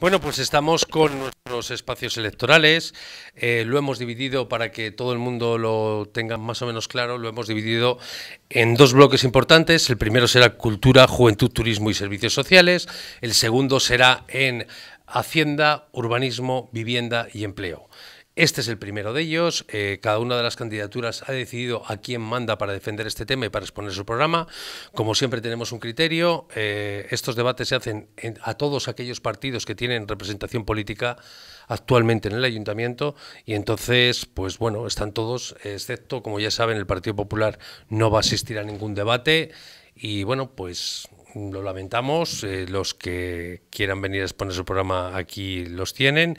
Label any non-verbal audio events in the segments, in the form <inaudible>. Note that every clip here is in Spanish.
Bueno, pues estamos con nuestros espacios electorales. Eh, lo hemos dividido para que todo el mundo lo tenga más o menos claro. Lo hemos dividido en dos bloques importantes. El primero será cultura, juventud, turismo y servicios sociales. El segundo será en hacienda, urbanismo, vivienda y empleo. Este es el primero de ellos. Eh, cada una de las candidaturas ha decidido a quién manda para defender este tema y para exponer su programa. Como siempre tenemos un criterio. Eh, estos debates se hacen a todos aquellos partidos que tienen representación política actualmente en el ayuntamiento y entonces, pues bueno, están todos, excepto, como ya saben, el Partido Popular no va a asistir a ningún debate y bueno, pues lo lamentamos. Eh, los que quieran venir a exponer su programa aquí los tienen.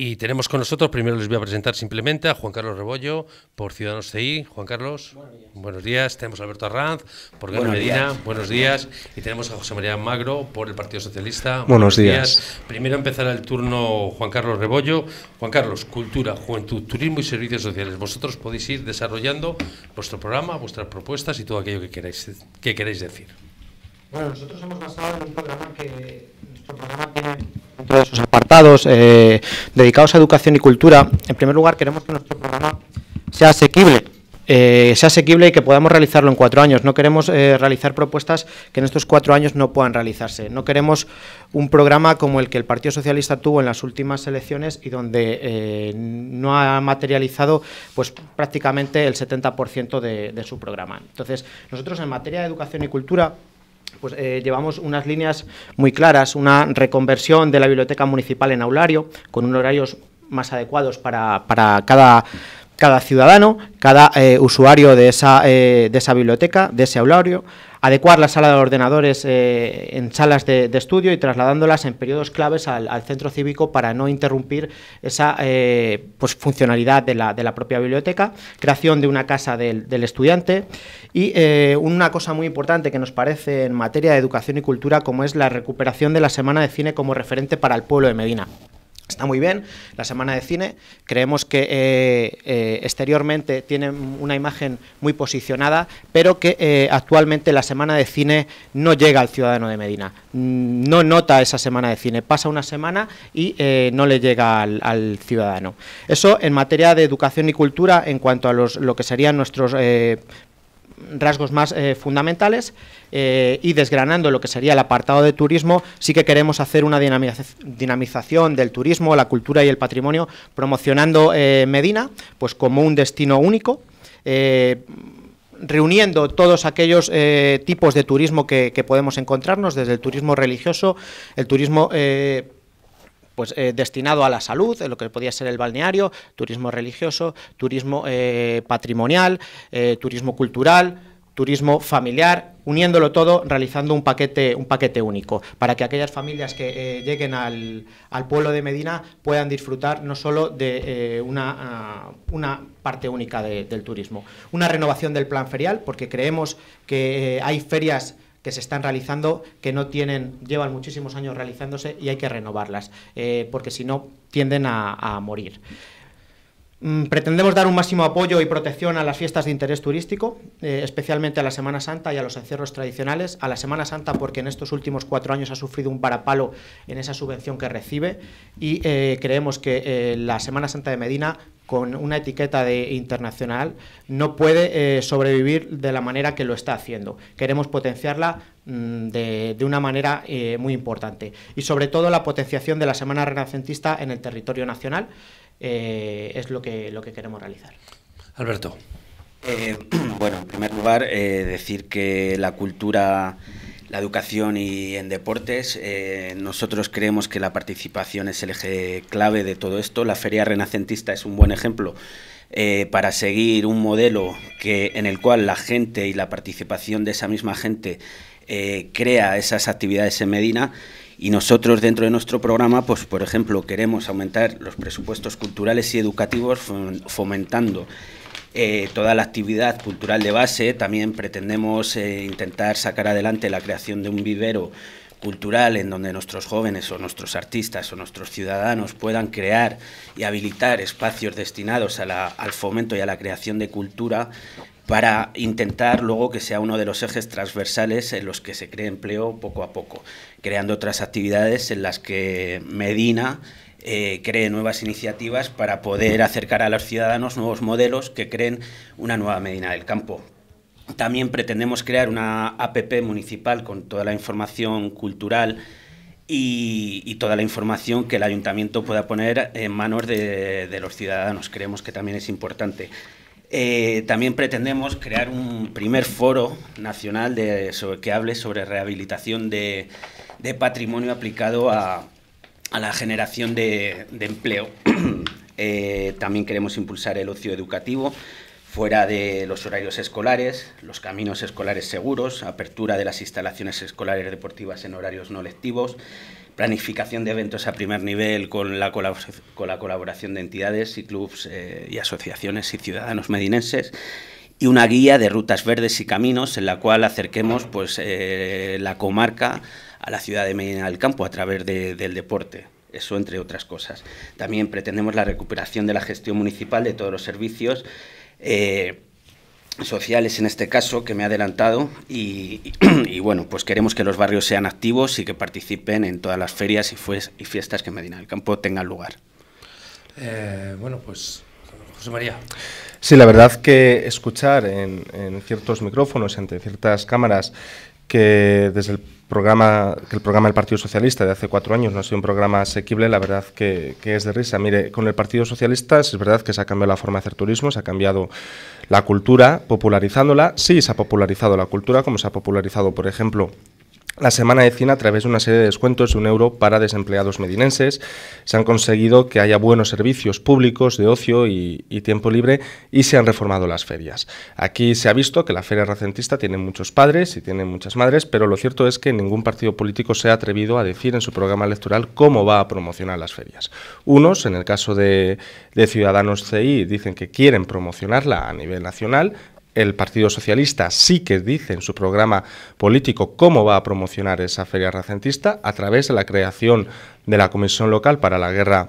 Y tenemos con nosotros, primero les voy a presentar simplemente a Juan Carlos Rebollo por Ciudadanos CI. Juan Carlos, buenos días. Tenemos a Alberto Arranz por Gana buenos Medina, buenos días. Y tenemos a José María Magro por el Partido Socialista. Buenos, días. Primero empezará el turno Juan Carlos Rebollo. Juan Carlos, cultura, juventud, turismo y servicios sociales. Vosotros podéis ir desarrollando vuestro programa, vuestras propuestas y todo aquello que queráis, que queréis decir. Bueno, nosotros hemos basado en un programa que nuestro programa tiene ...todos de apartados eh, dedicados a educación y cultura. En primer lugar, queremos que nuestro programa sea asequible. Eh, sea asequible y que podamos realizarlo en cuatro años. No queremos eh, realizar propuestas que en estos cuatro años no puedan realizarse. No queremos un programa como el que el Partido Socialista tuvo en las últimas elecciones y donde no ha materializado pues, prácticamente el 70% de, de su programa. Entonces, nosotros en materia de educación y cultura pues eh, llevamos unas líneas muy claras, una reconversión de la biblioteca municipal en aulario, con unos horarios más adecuados para, cada, ciudadano, cada eh, usuario de esa, eh, de esa biblioteca, de ese aulario, adecuar la sala de ordenadores eh, en salas de, estudio y trasladándolas en periodos claves al, centro cívico para no interrumpir esa eh, pues, funcionalidad de la, propia biblioteca, creación de una casa del, estudiante y eh, una cosa muy importante que nos parece en materia de educación y cultura como es la recuperación de la Semana de Cine como referente para el pueblo de Medina. Está muy bien, la semana de cine, creemos que eh, eh, exteriormente tiene una imagen muy posicionada, pero que eh, actualmente la semana de cine no llega al ciudadano de Medina, mm, no nota esa semana de cine, pasa una semana y no le llega al, al, ciudadano. Eso en materia de educación y cultura en cuanto a los, lo que serían nuestros rasgos más fundamentales. Eh, y desgranando lo que sería el apartado de turismo, sí que queremos hacer una dinamización del turismo, la cultura y el patrimonio, promocionando eh, Medina pues como un destino único. Eh, reuniendo todos aquellos tipos de turismo que, podemos encontrarnos, desde el turismo religioso, el turismo pues, destinado a la salud, lo que podía ser el balneario, turismo religioso, turismo patrimonial, turismo cultural, turismo familiar, uniéndolo todo, realizando un paquete, un paquete único, para que aquellas familias que eh, lleguen al, pueblo de Medina puedan disfrutar no solo de eh, una, ah, una, parte única del turismo. Una renovación del plan ferial, porque creemos que eh, hay ferias que se están realizando, que no tienen, llevan muchísimos años realizándose y hay que renovarlas, porque si no tienden a morir. Mm, pretendemos dar un máximo apoyo y protección a las fiestas de interés turístico, eh, especialmente a la Semana Santa y a los encierros tradicionales. A la Semana Santa porque en estos últimos cuatro años ha sufrido un parapalo en esa subvención que recibe y eh, creemos que eh, la Semana Santa de Medina con una etiqueta de internacional no puede sobrevivir de la manera que lo está haciendo. Queremos potenciarla mm, de, una manera muy importante. Y sobre todo la potenciación de la Semana Renacentista en el territorio nacional, eh, es lo que, lo que queremos realizar. Alberto. Eh, <clears throat> bueno, en primer lugar, eh, decir que la cultura, la educación y en deportes, nosotros creemos que la participación es el eje clave de todo esto. La Feria Renacentista es un buen ejemplo para seguir un modelo que, en el cual la gente y la participación de esa misma gente crea esas actividades en Medina y nosotros dentro de nuestro programa, pues por ejemplo, queremos aumentar los presupuestos culturales y educativos fomentando eh, toda la actividad cultural de base. También pretendemos eh, intentar sacar adelante la creación de un vivero cultural en donde nuestros jóvenes o nuestros artistas o nuestros ciudadanos puedan crear y habilitar espacios destinados al fomento y a la creación de cultura para intentar luego que sea uno de los ejes transversales en los que se cree empleo poco a poco, creando otras actividades en las que Medina eh, cree nuevas iniciativas para poder acercar a los ciudadanos nuevos modelos que creen una nueva Medina del campo. También pretendemos crear una APP municipal con toda la información cultural y, toda la información que el ayuntamiento pueda poner en manos de, los ciudadanos. Creemos que también es importante. Eh, también pretendemos crear un primer foro nacional que hable sobre rehabilitación de, patrimonio aplicado a, la generación de, empleo. <coughs> Eh, también queremos impulsar el ocio educativo fuera de los horarios escolares, los caminos escolares seguros, apertura de las instalaciones escolares deportivas en horarios no lectivos, planificación de eventos a primer nivel con la, con la colaboración de entidades y clubes eh, y asociaciones y ciudadanos medinenses y una guía de rutas verdes y caminos en la cual acerquemos pues, eh, la comarca a la ciudad de Medina del Campo a través del deporte. Eso entre otras cosas. También pretendemos la recuperación de la gestión municipal de todos los servicios eh, sociales en este caso que me ha adelantado <clears throat> y, bueno, pues queremos que los barrios sean activos y que participen en todas las ferias y, fiestas que Medina del Campo tengan lugar. Eh, bueno, pues José María. Sí, la verdad que escuchar en, ciertos micrófonos, entre ciertas cámaras, que desde el programa, que el programa del Partido Socialista de hace cuatro años no ha sido un programa asequible, la verdad que, que, es de risa. Mire, con el Partido Socialista es verdad que se ha cambiado la forma de hacer turismo, se ha cambiado la cultura, popularizándola. Sí, se ha popularizado la cultura, como se ha popularizado, por ejemplo, la semana de cine a través de una serie de descuentos de un euro para desempleados medinenses. Se han conseguido que haya buenos servicios públicos de ocio y, tiempo libre y se han reformado las ferias. Aquí se ha visto que la feria recentista tiene muchos padres y tiene muchas madres, pero lo cierto es que ningún partido político se ha atrevido a decir en su programa electoral cómo va a promocionar las ferias. Unos, en el caso de Ciudadanos CI, dicen que quieren promocionarla a nivel nacional, el Partido Socialista sí que dice en su programa político cómo va a promocionar esa feria racentista a través de la creación de la Comisión Local para la Guerra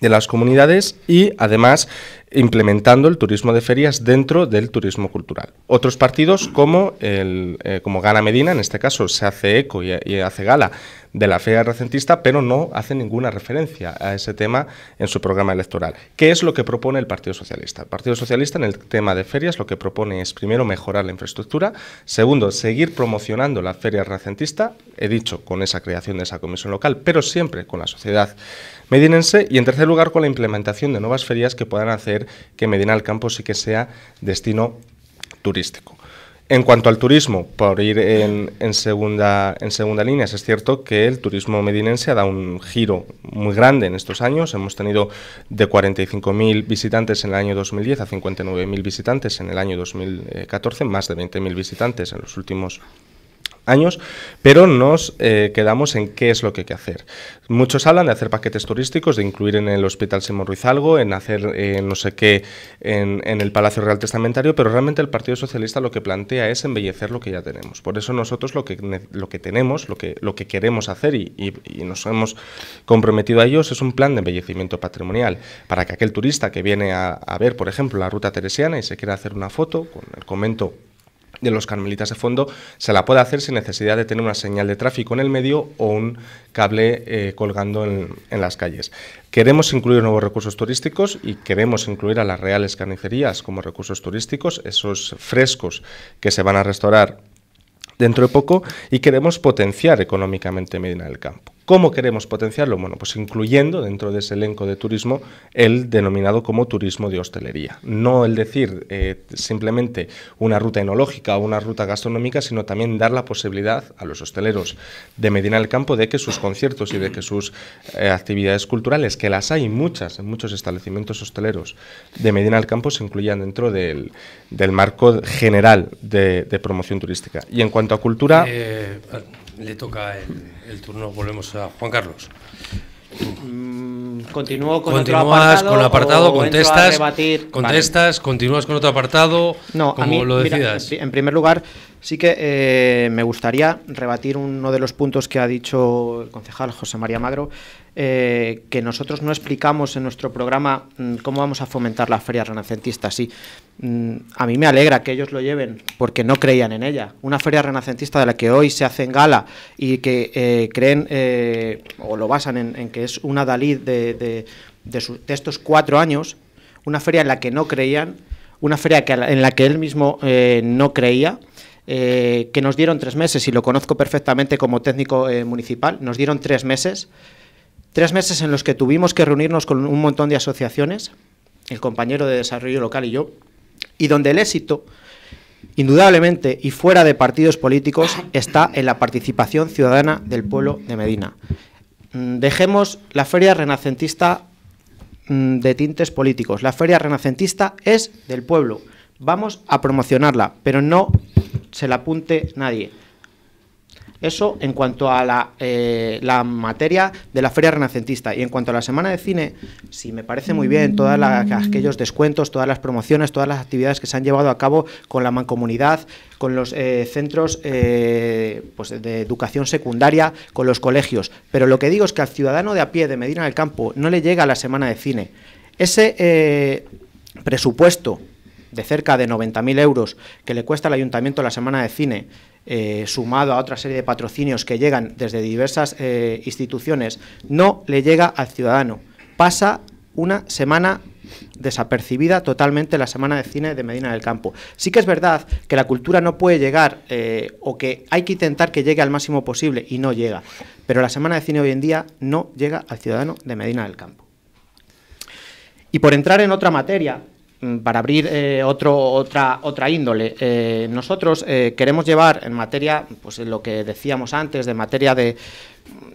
de las Comunidades y además implementando el turismo de ferias dentro del turismo cultural. Otros partidos como, el, eh, como Gana Medina, en este caso, se hace eco y, hace gala de la feria recentista, pero no hace ninguna referencia a ese tema en su programa electoral. ¿Qué es lo que propone el Partido Socialista? El Partido Socialista en el tema de ferias lo que propone es, primero, mejorar la infraestructura, segundo, seguir promocionando la feria recentista, he dicho, con esa creación de esa comisión local, pero siempre con la sociedad medinense y en tercer lugar con la implementación de nuevas ferias que puedan hacer que Medina del Campo sí que sea destino turístico. En cuanto al turismo, por ir en, segunda, en segunda línea, es cierto que el turismo medinense ha dado un giro muy grande en estos años. Hemos tenido de 45.000 visitantes en el año 2010 a 59.000 visitantes en el año 2014, más de 20.000 visitantes en los últimos años años, pero nos eh, quedamos en qué es lo que hay que hacer. Muchos hablan de hacer paquetes turísticos, de incluir en el Hospital Simón Ruiz algo, en hacer eh, no sé qué en, el Palacio Real Testamentario, pero realmente el Partido Socialista lo que plantea es embellecer lo que ya tenemos. Por eso nosotros lo que, lo que tenemos, lo que, lo que queremos hacer y, nos hemos comprometido a ellos es un plan de embellecimiento patrimonial, para que aquel turista que viene a, ver, por ejemplo, la Ruta Teresiana y se quiera hacer una foto con el Comento de los carmelitas de fondo se la puede hacer sin necesidad de tener una señal de tráfico en el medio o un cable eh, colgando en, en, las calles. Queremos incluir nuevos recursos turísticos y queremos incluir a las reales carnicerías como recursos turísticos, esos frescos que se van a restaurar dentro de poco y queremos potenciar económicamente Medina del Campo. ¿Cómo queremos potenciarlo? Bueno, pues incluyendo dentro de ese elenco de turismo el denominado como turismo de hostelería. No el decir eh, simplemente una ruta enológica o una ruta gastronómica, sino también dar la posibilidad a los hosteleros de Medina del Campo de que sus conciertos y de que sus eh, actividades culturales, que las hay muchas en muchos establecimientos hosteleros de Medina del Campo, se incluyan dentro del, del marco general de, promoción turística. Y en cuanto a cultura... Eh, le toca el el turno volvemos a Juan Carlos. Mm, continúo con otro apartado, con apartado, contestas, contestas, continúas con otro apartado, no, como lo decidas. en primer lugar, sí que eh, me gustaría rebatir uno de los puntos que ha dicho el concejal José María Magro, eh, que nosotros no explicamos en nuestro programa mm, cómo vamos a fomentar la feria renacentista. Sí, Mm, a mí me alegra que ellos lo lleven porque no creían en ella. Una feria renacentista de la que hoy se hacen gala y que eh, creen eh, o lo basan en, que es una Dalí de, estos cuatro años, una feria en la que no creían, una feria que, en la que él mismo eh, no creía. que nos dieron tres meses, y lo conozco perfectamente como técnico municipal, nos dieron tres meses, tres meses en los que tuvimos que reunirnos con un montón de asociaciones, el compañero de desarrollo local y yo, y donde el éxito, indudablemente y fuera de partidos políticos, está en la participación ciudadana del pueblo de Medina. Mm, dejemos la feria renacentista mm, de tintes políticos. La feria renacentista es del pueblo. Vamos a promocionarla, pero no se la apunte nadie. Eso en cuanto a eh, la, materia de la Feria Renacentista. Y en cuanto a la Semana de Cine, sí, me parece muy bien todos aquellos descuentos, todas las promociones, todas las actividades que se han llevado a cabo con la mancomunidad, con los eh, centros eh, pues, de educación secundaria, con los colegios. Pero lo que digo es que al ciudadano de a pie de Medina del Campo no le llega la Semana de Cine. Ese presupuesto de cerca de 90.000 euros que le cuesta al ayuntamiento la semana de cine, eh, sumado a otra serie de patrocinios que llegan desde diversas eh, instituciones, no le llega al ciudadano. Pasa una semana desapercibida totalmente la semana de cine de Medina del Campo. Sí que es verdad que la cultura no puede llegar eh, o que hay que intentar que llegue al máximo posible y no llega, pero la semana de cine hoy en día no llega al ciudadano de Medina del Campo. Y por entrar en otra materia, Mm, para abrir eh, otro, otra, otra índole, eh, nosotros eh, queremos llevar en materia, pues lo que decíamos antes, de materia de,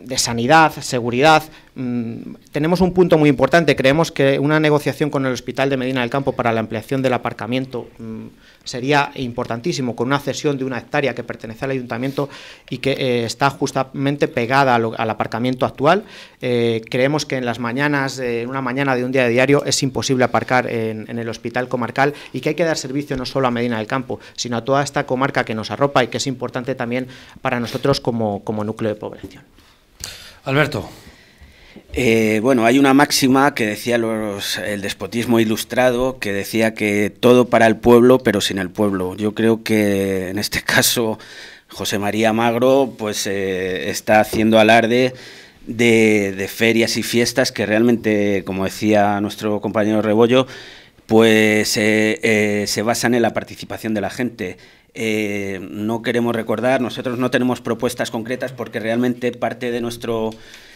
de sanidad, seguridad, mm, tenemos un punto muy importante. Creemos que una negociación con el Hospital de Medina del Campo para la ampliación del aparcamiento mm, sería importantísimo con una cesión de una hectárea que pertenece al ayuntamiento y que eh, está justamente pegada al aparcamiento actual. Eh, creemos que en las mañanas, eh, en una mañana de un día de diario, es imposible aparcar en, el hospital comarcal y que hay que dar servicio no solo a Medina del Campo, sino a toda esta comarca que nos arropa y que es importante también para nosotros como, como núcleo de población. Alberto. Eh, bueno, hay una máxima que decía el despotismo ilustrado, que decía que todo para el pueblo, pero sin el pueblo. Yo creo que en este <laughs> caso José María Magro pues, eh, está haciendo alarde de, ferias y fiestas que realmente, como decía nuestro compañero Rebollo, pues eh, se basan en la participación de la gente, eh, no queremos recordar, nosotros no tenemos propuestas concretas porque realmente parte de nuestro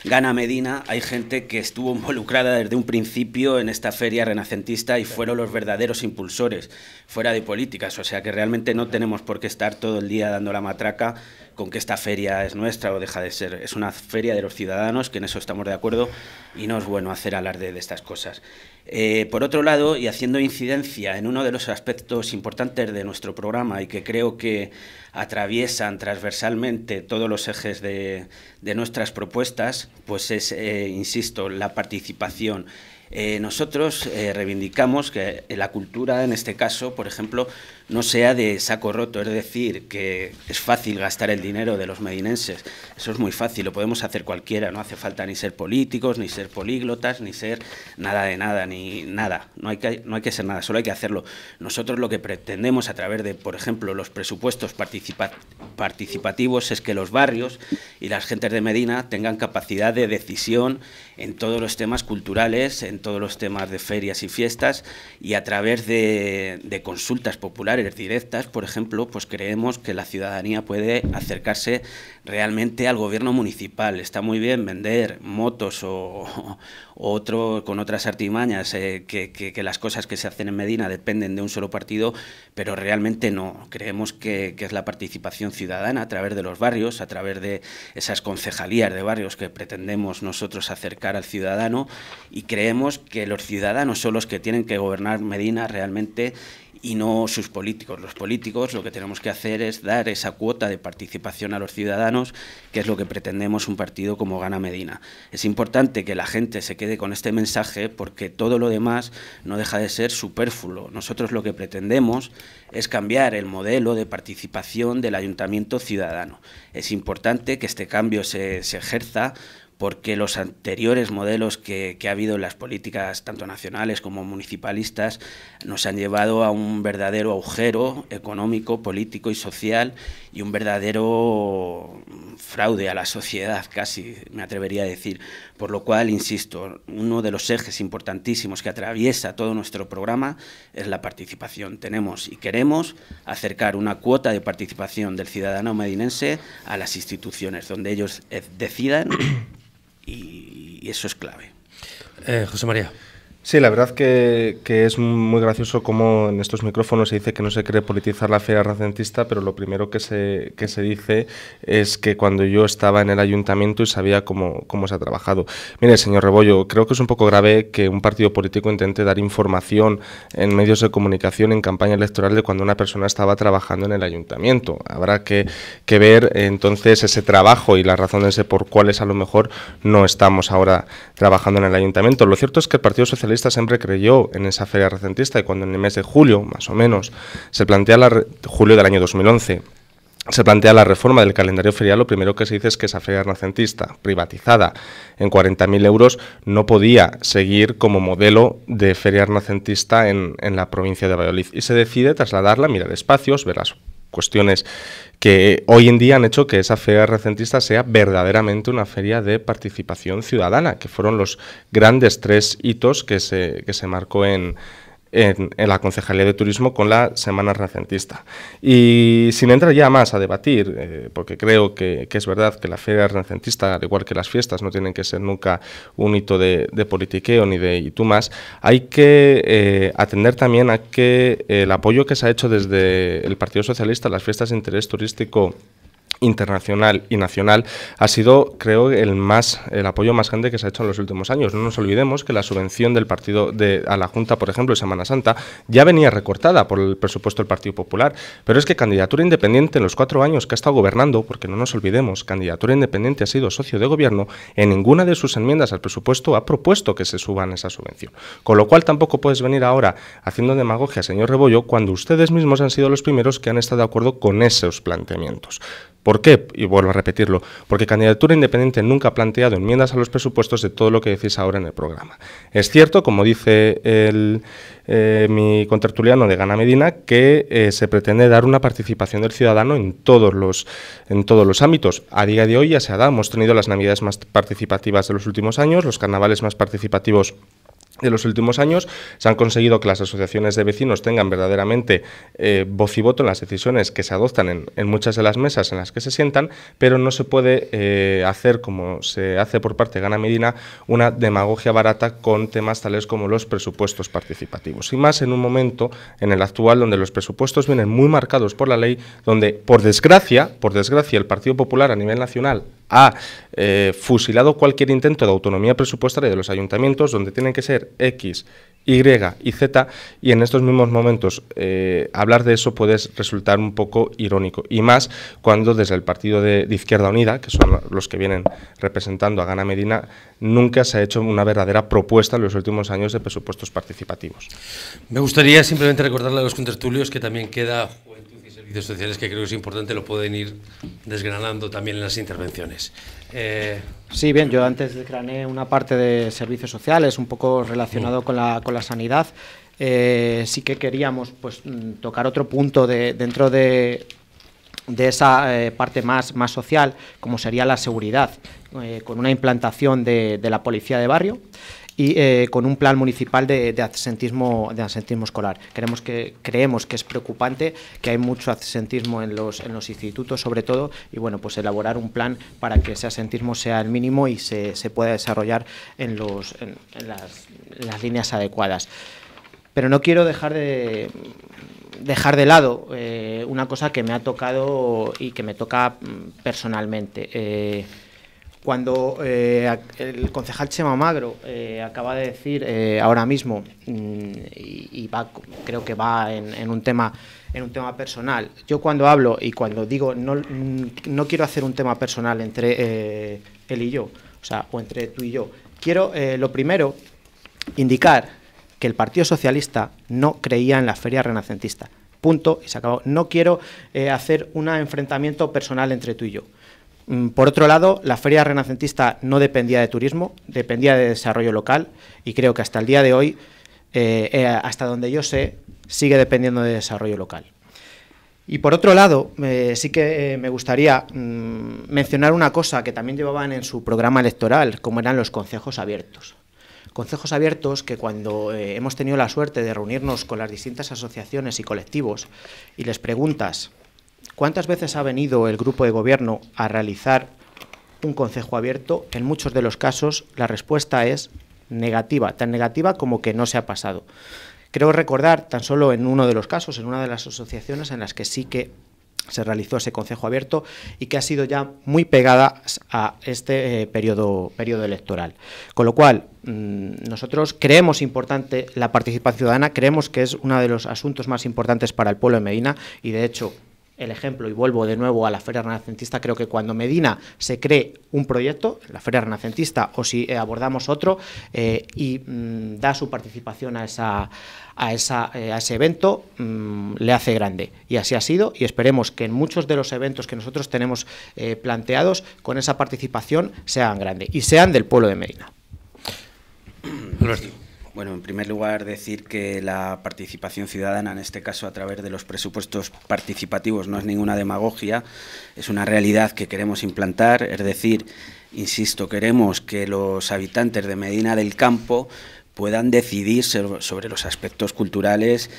Gana Medina hay gente que estuvo <laughs> involucrada desde un principio en esta feria renacentista y fueron los verdaderos impulsores, fuera de políticas, o sea que realmente no tenemos por qué estar todo el día dando la matraca con que esta feria es nuestra o deja de ser, es una feria de los ciudadanos, que en eso estamos de acuerdo y no es bueno hacer alarde de estas cosas. Eh, por otro lado, y haciendo incidencia en uno de los aspectos importantes de nuestro programa y que creo que atraviesan transversalmente todos los ejes de, nuestras propuestas, pues es, eh, insisto, la participación. Eh, nosotros reivindicamos que la cultura, en este caso, por ejemplo, no sea de saco roto, es decir, que es fácil gastar el dinero de los medinenses. Eso es muy fácil, lo podemos hacer cualquiera, no hace falta ni ser políticos, ni ser políglotas, ni ser nada de nada, ni nada. No hay que, no hay que ser nada, solo hay que hacerlo. Nosotros lo que pretendemos a través de, por ejemplo, los presupuestos participativos es que los barrios y las gentes de Medina tengan capacidad de decisión en todos los temas culturales, en todos los temas de ferias y fiestas y a través de consultas populares directas, por ejemplo, pues creemos que la ciudadanía puede acercarse realmente al gobierno municipal. Está muy bien vender motos o, otro, con otras artimañas, eh, que, las cosas que se hacen en Medina dependen de un solo partido, pero realmente no. Creemos que, que es la participación ciudadana a través de los barrios, a través de esas concejalías de barrios que pretendemos nosotros acercar al ciudadano y creemos que los ciudadanos son los que tienen que gobernar Medina realmente y no sus políticos. Los políticos lo que tenemos que hacer es dar esa cuota de participación a los ciudadanos, que es lo que pretendemos un partido como Gana Medina. Es importante que la gente se quede con este mensaje porque todo lo demás no deja de ser superfluo. Nosotros lo que pretendemos es cambiar el modelo de participación del ayuntamiento ciudadano. Es importante que este cambio se, ejerza porque los anteriores modelos que, ha habido en las políticas, tanto nacionales como municipalistas, nos han llevado a un verdadero agujero económico, político y social y un verdadero fraude a la sociedad, casi me atrevería a decir. Por lo cual, insisto, uno de los ejes importantísimos que atraviesa todo nuestro programa es la participación. Tenemos y queremos acercar una cuota de participación del ciudadano medinense a las instituciones, donde ellos eh, decidan y, eso es clave. Eh, José María. Sí, la verdad que, que, es muy gracioso cómo en estos micrófonos se dice que no se cree politizar la feria racentista pero lo primero que se, que se dice es que cuando yo estaba en el ayuntamiento y sabía cómo, cómo se ha trabajado. Mire, señor Rebollo, creo que es un poco grave que un partido político intente dar información en medios de comunicación, en campaña electoral, de cuando una persona estaba trabajando en el ayuntamiento. Habrá que, que ver entonces ese trabajo y las razones de por cuáles a lo mejor no estamos ahora trabajando en el ayuntamiento. Lo cierto es que el Partido Socialista esta siempre creyó en esa feria recentista y cuando en el mes de julio, más o menos, se plantea la julio del año 2011, se plantea la reforma del calendario ferial, lo primero que se dice es que esa feria renacentista, privatizada en 40.000 euros, no podía seguir como modelo de feria renacentista en, en, la provincia de Valladolid. Y se decide trasladarla, mirar espacios, ver las cuestiones que hoy en día han hecho que esa feria recentista sea verdaderamente una feria de participación ciudadana, que fueron los grandes tres hitos que se, que se marcó en, en, la Concejalía de Turismo con la Semana Renacentista. Y sin entrar ya más a debatir, eh, porque creo que, es verdad que la Feria Renacentista, al igual que las fiestas, no tienen que ser nunca un hito de, politiqueo ni de y tú hay que eh, atender también a que el apoyo que se ha hecho desde el Partido Socialista a las fiestas de interés turístico internacional y nacional ha sido, creo, el más el apoyo más grande que se ha hecho en los últimos años. No nos olvidemos que la subvención del partido de, a la Junta, por ejemplo, de Semana Santa, ya venía recortada por el presupuesto del Partido Popular. Pero es que candidatura independiente en los cuatro años que ha estado gobernando, porque no nos olvidemos, candidatura independiente ha sido socio de gobierno, en ninguna de sus enmiendas al presupuesto ha propuesto que se suban esa subvención. Con lo cual tampoco puedes venir ahora haciendo demagogia, señor Rebollo, cuando ustedes mismos han sido los primeros que han estado de acuerdo con esos planteamientos. ¿Por qué? Y vuelvo a repetirlo, porque Candidatura Independiente nunca ha planteado enmiendas a los presupuestos de todo lo que decís ahora en el programa. Es cierto, como dice eh, mi contertuliano de Gana Medina, que eh, se pretende dar una participación del ciudadano en todos, los, en todos los ámbitos. A día de hoy ya se ha dado, hemos tenido las navidades más participativas de los últimos años, los carnavales más participativos de los últimos años se han conseguido que las asociaciones de vecinos tengan verdaderamente eh, voz y voto en las decisiones que se adoptan en, muchas de las mesas en las que se sientan, pero no se puede eh, hacer, como se hace por parte de Gana Medina, una demagogia barata con temas tales como los presupuestos participativos. Y más en un momento, en el actual, donde los presupuestos vienen muy marcados por la ley, donde, por desgracia, por desgracia, el Partido Popular a nivel nacional ha eh, fusilado cualquier intento de autonomía presupuestaria de los ayuntamientos, donde tienen que ser X, Y y Z, y en estos mismos momentos eh, hablar de eso puede resultar un poco irónico, y más cuando desde el partido de, de, Izquierda Unida, que son los que vienen representando a Gana Medina, nunca se ha hecho una verdadera propuesta en los últimos años de presupuestos participativos. Me gustaría simplemente recordarle a los contertulios que también queda sociales, que creo que es importante, lo pueden ir desgranando también en las intervenciones. Eh, sí, bien, yo antes desgrané una parte de servicios sociales, un poco relacionado mm. con la, con la sanidad. Eh, sí que queríamos pues, mm, tocar otro punto de, dentro de, esa eh, parte más, más social, como sería la seguridad, con una implantación de, de la policía de barrio y eh, con un plan municipal de, de, de escolar. Queremos que, creemos que es preocupante que hay mucho asentismo en los, en los institutos, sobre todo, y bueno, pues elaborar un plan para que ese asentismo sea el mínimo y se, se pueda desarrollar en, los, en, las, líneas adecuadas. Pero no quiero dejar de dejar de lado eh, una cosa que me ha tocado y que me toca mm, personalmente. Eh, cuando eh, el concejal Chema Magro eh, acaba de decir eh, ahora mismo, mm, y, va, creo que va en, un tema, en un tema personal, yo cuando hablo y cuando digo no, mm, no quiero hacer un tema personal entre él y yo, o sea, o entre tú y yo, quiero lo primero indicar que el Partido Socialista no creía en la feria renacentista. Punto y se acabó. No quiero hacer un enfrentamiento personal entre tú y yo. Mm, por otro lado, la feria renacentista no dependía de turismo, dependía de desarrollo local y creo que hasta el día de hoy, eh, eh, hasta donde yo sé, sigue dependiendo de desarrollo local. Y por otro lado, eh, sí que me gustaría mm, mencionar una cosa que también llevaban en su programa electoral, como eran los consejos abiertos. Consejos abiertos que cuando hemos tenido la suerte de reunirnos con las distintas asociaciones y colectivos y les preguntas ¿Cuántas veces ha venido el grupo de gobierno a realizar un consejo abierto? En muchos de los casos la respuesta es negativa, tan negativa como que no se ha pasado. Creo recordar tan solo en uno de los casos, en una de las asociaciones en las que sí que se realizó ese consejo abierto y que ha sido ya muy pegada a este eh, periodo, periodo, electoral. Con lo cual, mm, nosotros creemos importante la participación ciudadana, creemos que es uno de los asuntos más importantes para el pueblo de Medina y, de hecho, el ejemplo, y vuelvo de nuevo a la Feria Renacentista, creo que cuando Medina se cree un proyecto, la Feria Renacentista, o si eh, abordamos otro, eh, y mm, da su participación a, esa, a, esa, eh, a ese evento, mm, le hace grande. Y así ha sido, y esperemos que en muchos de los eventos que nosotros tenemos planteados, con esa participación sean grandes, y sean del pueblo de Medina. Bueno, en primer lugar, decir que la participación ciudadana, en este caso a través de los presupuestos participativos, no es ninguna demagogia, es una realidad que queremos implantar, es decir, insisto, queremos que los habitantes de Medina del Campo puedan decidir sobre los aspectos culturales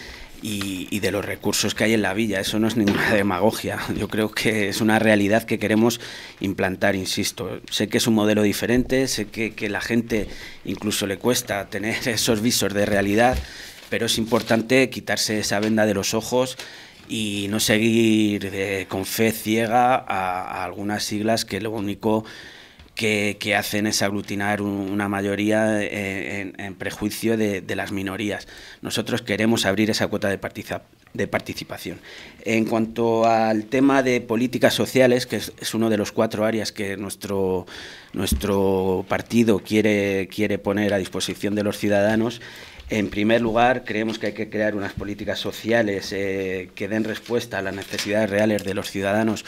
y, de los recursos que hay en la villa. Eso no es ninguna <laughs> demagogia. Yo creo que es una realidad que queremos implantar, insisto. Sé que es un modelo diferente, sé que, que la gente incluso le cuesta tener <laughs> esos visos de realidad, pero es importante quitarse esa venda de los ojos y no seguir eh, con fe ciega a, a algunas siglas que lo único que, hacen es aglutinar una mayoría eh, en, prejuicio de, las minorías. Nosotros queremos abrir esa cuota de, participación. En cuanto al tema de políticas sociales, que es, uno de los cuatro áreas que nuestro, nuestro partido quiere, quiere poner a disposición de los ciudadanos, en primer lugar, creemos que hay que crear unas políticas sociales eh, que den respuesta a las necesidades reales de los ciudadanos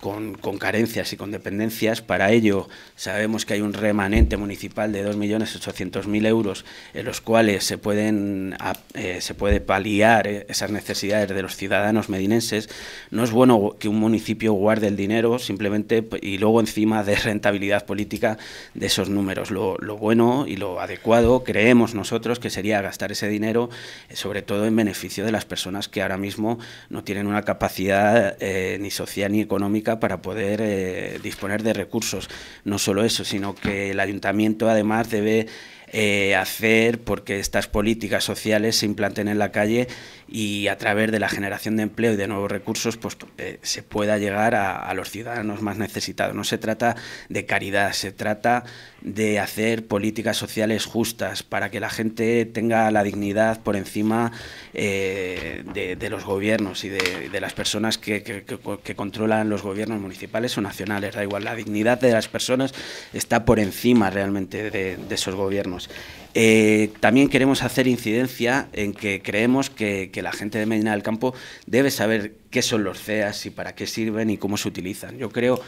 con, con, carencias y con dependencias. Para ello, sabemos que hay un remanente municipal de 2.800.000 euros en los cuales se, pueden, eh, se puede paliar eh, esas necesidades de los ciudadanos medinenses. No es bueno que un municipio guarde el dinero simplemente y luego encima de rentabilidad política de esos números. Lo, lo bueno y lo adecuado creemos nosotros que sería gastar ese dinero eh, sobre todo en beneficio de las personas que ahora mismo no tienen una capacidad ni social ni económica para poder eh, disponer de recursos. No solo eso, sino que el ayuntamiento además debe eh, hacer porque estas políticas sociales se implanten en la calle y a través de la generación de empleo y de nuevos recursos pues, eh, se pueda llegar a, los ciudadanos más necesitados. No se trata de caridad, se trata de hacer políticas sociales justas para que la gente tenga la dignidad por encima eh, de, los gobiernos y de, las personas que, controlan los gobiernos municipales o nacionales. Da igual, la dignidad de las personas está por encima realmente de esos gobiernos. Eh, también queremos hacer incidencia en que creemos que, la gente de Medina del Campo debe saber qué son los CEAS y para qué sirven y cómo se utilizan. Yo creo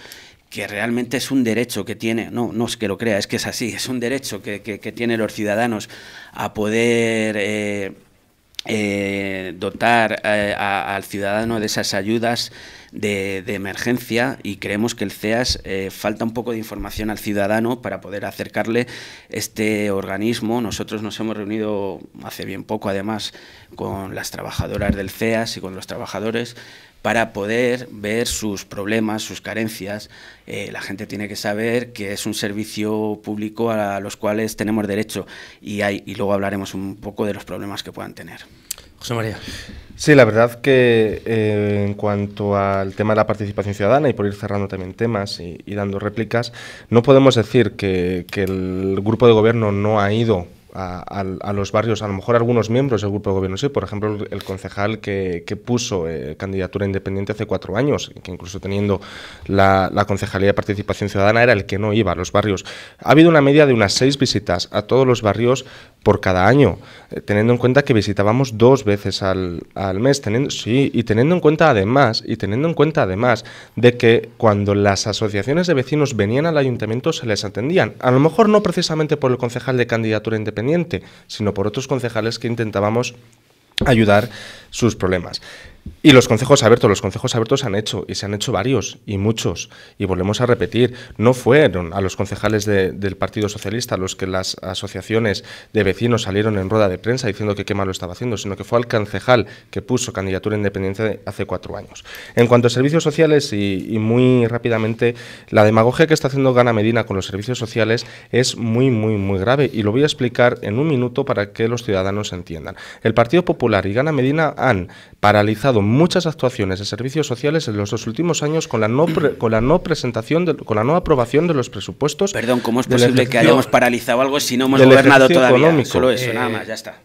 que realmente es un derecho que tiene, no, no es que lo crea, es que es así, es un derecho que, tienen los ciudadanos a poder eh, eh, dotar eh, al ciudadano de esas ayudas de, emergencia y creemos que el CEAS eh, falta un poco de información al ciudadano para poder acercarle este organismo. Nosotros nos hemos reunido hace bien poco, además, con las trabajadoras del CEAS y con los trabajadores para poder ver sus problemas, sus carencias. Eh, la gente tiene que saber que es un servicio público a los cuales tenemos derecho y, hay, y luego hablaremos un poco de los problemas que puedan tener. José María. Sí, la verdad que eh, en cuanto al tema de la participación ciudadana y por ir cerrando también temas y, dando réplicas, no podemos decir que, que el grupo de gobierno no ha ido a, los barrios, a lo mejor algunos miembros del grupo de gobierno, sí, por ejemplo, el, concejal que, puso eh, candidatura independiente hace cuatro años, que incluso teniendo la, concejalía de participación ciudadana era el que no iba a los barrios. Ha habido una media de unas seis visitas a todos los barrios por cada año, eh, teniendo en cuenta que visitábamos dos veces al, mes, teniendo, sí, y teniendo en cuenta además, y teniendo en cuenta además de que cuando las asociaciones de vecinos venían al ayuntamiento se les atendían, a lo mejor no precisamente por el concejal de candidatura independiente, sino por otros concejales que intentábamos ayudar sus problemas. Y los consejos abiertos, los consejos abiertos han hecho, y se han hecho varios, y muchos, y volvemos a repetir, no fueron a los concejales del Partido Socialista los que las asociaciones de vecinos salieron en rueda de prensa diciendo que qué malo estaba haciendo, sino que fue al concejal que puso candidatura independiente hace cuatro años. En cuanto a servicios sociales, y, y muy rápidamente, la demagogia que está haciendo Gana Medina con los servicios sociales es muy, muy, muy grave, y lo voy a explicar en un minuto para que los ciudadanos entiendan. El Partido Popular y Gana Medina han paralizado muchas actuaciones de servicios sociales en los dos últimos años con la no, con la no presentación, con la no aprobación de los presupuestos. Perdón, ¿cómo es posible que hayamos paralizado algo si no hemos gobernado todavía? Solo eso, nada más, eh, ya está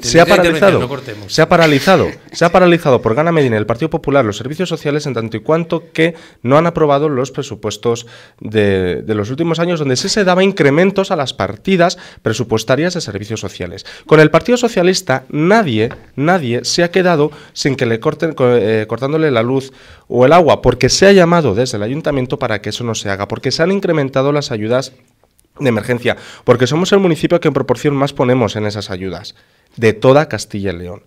se ha paralizado. se ha paralizado. Se ha paralizado por Gana Medina, el Partido Popular, los servicios sociales, en tanto y cuanto que no han aprobado los presupuestos de, los últimos años, donde sí se daba incrementos a las partidas presupuestarias de servicios sociales. Con el Partido Socialista, nadie, nadie se ha quedado sin que le corten, eh, cortándole la luz o el agua, porque se ha llamado desde el ayuntamiento para que eso no se haga, porque se han incrementado las ayudas de emergencia, porque somos el municipio que en proporción más ponemos en esas ayudas de toda Castilla y León.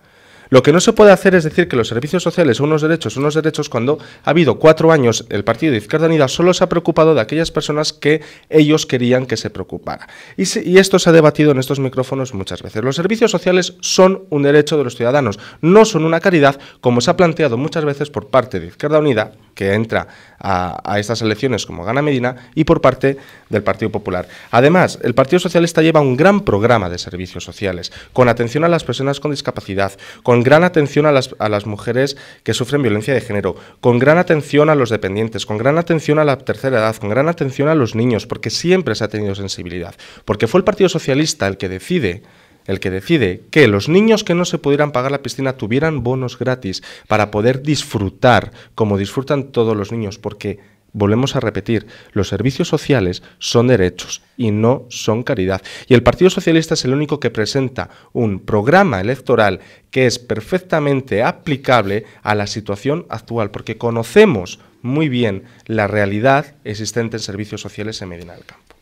Lo que no se puede hacer es decir que los servicios sociales son unos derechos, son unos derechos cuando ha habido cuatro años el Partido de Izquierda Unida solo se ha preocupado de aquellas personas que ellos querían que se preocupara. y, esto se ha debatido en estos micrófonos muchas veces. Los servicios sociales son un derecho de los ciudadanos, no son una caridad como se ha planteado muchas veces por parte de Izquierda Unida que entra a, estas elecciones como Gana Medina y por parte del Partido Popular. Además, el Partido Socialista lleva un gran programa de servicios sociales, con atención a las personas con discapacidad, con gran atención a las, a las mujeres que sufren violencia de género, con gran atención a los dependientes, con gran atención a la tercera edad, con gran atención a los niños, porque siempre se ha tenido sensibilidad, porque fue el Partido Socialista el que decide el que decide que los niños que no se pudieran pagar la piscina tuvieran bonos gratis para poder disfrutar como disfrutan todos los niños, porque volvemos a repetir, los servicios sociales son derechos y no son caridad. Y el Partido Socialista es el único que presenta un programa electoral que es perfectamente aplicable a la situación actual, porque conocemos muy bien la realidad existente en servicios sociales en Medina del Campo.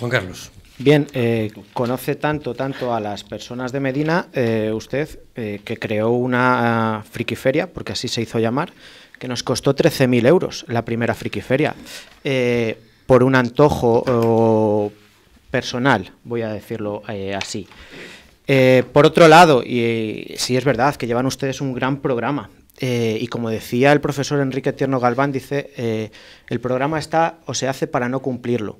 Juan Carlos. Bien, eh, conoce tanto, tanto a las personas de Medina, eh, usted, eh, que creó una ah, friquiferia, porque así se hizo llamar, que nos costó 13.000 euros la primera friquiferia, por un antojo personal, voy a decirlo así. por otro lado, y sí es verdad que llevan ustedes un gran programa y como decía el profesor Enrique Tierno Galván, dice, el programa está o se hace para no cumplirlo.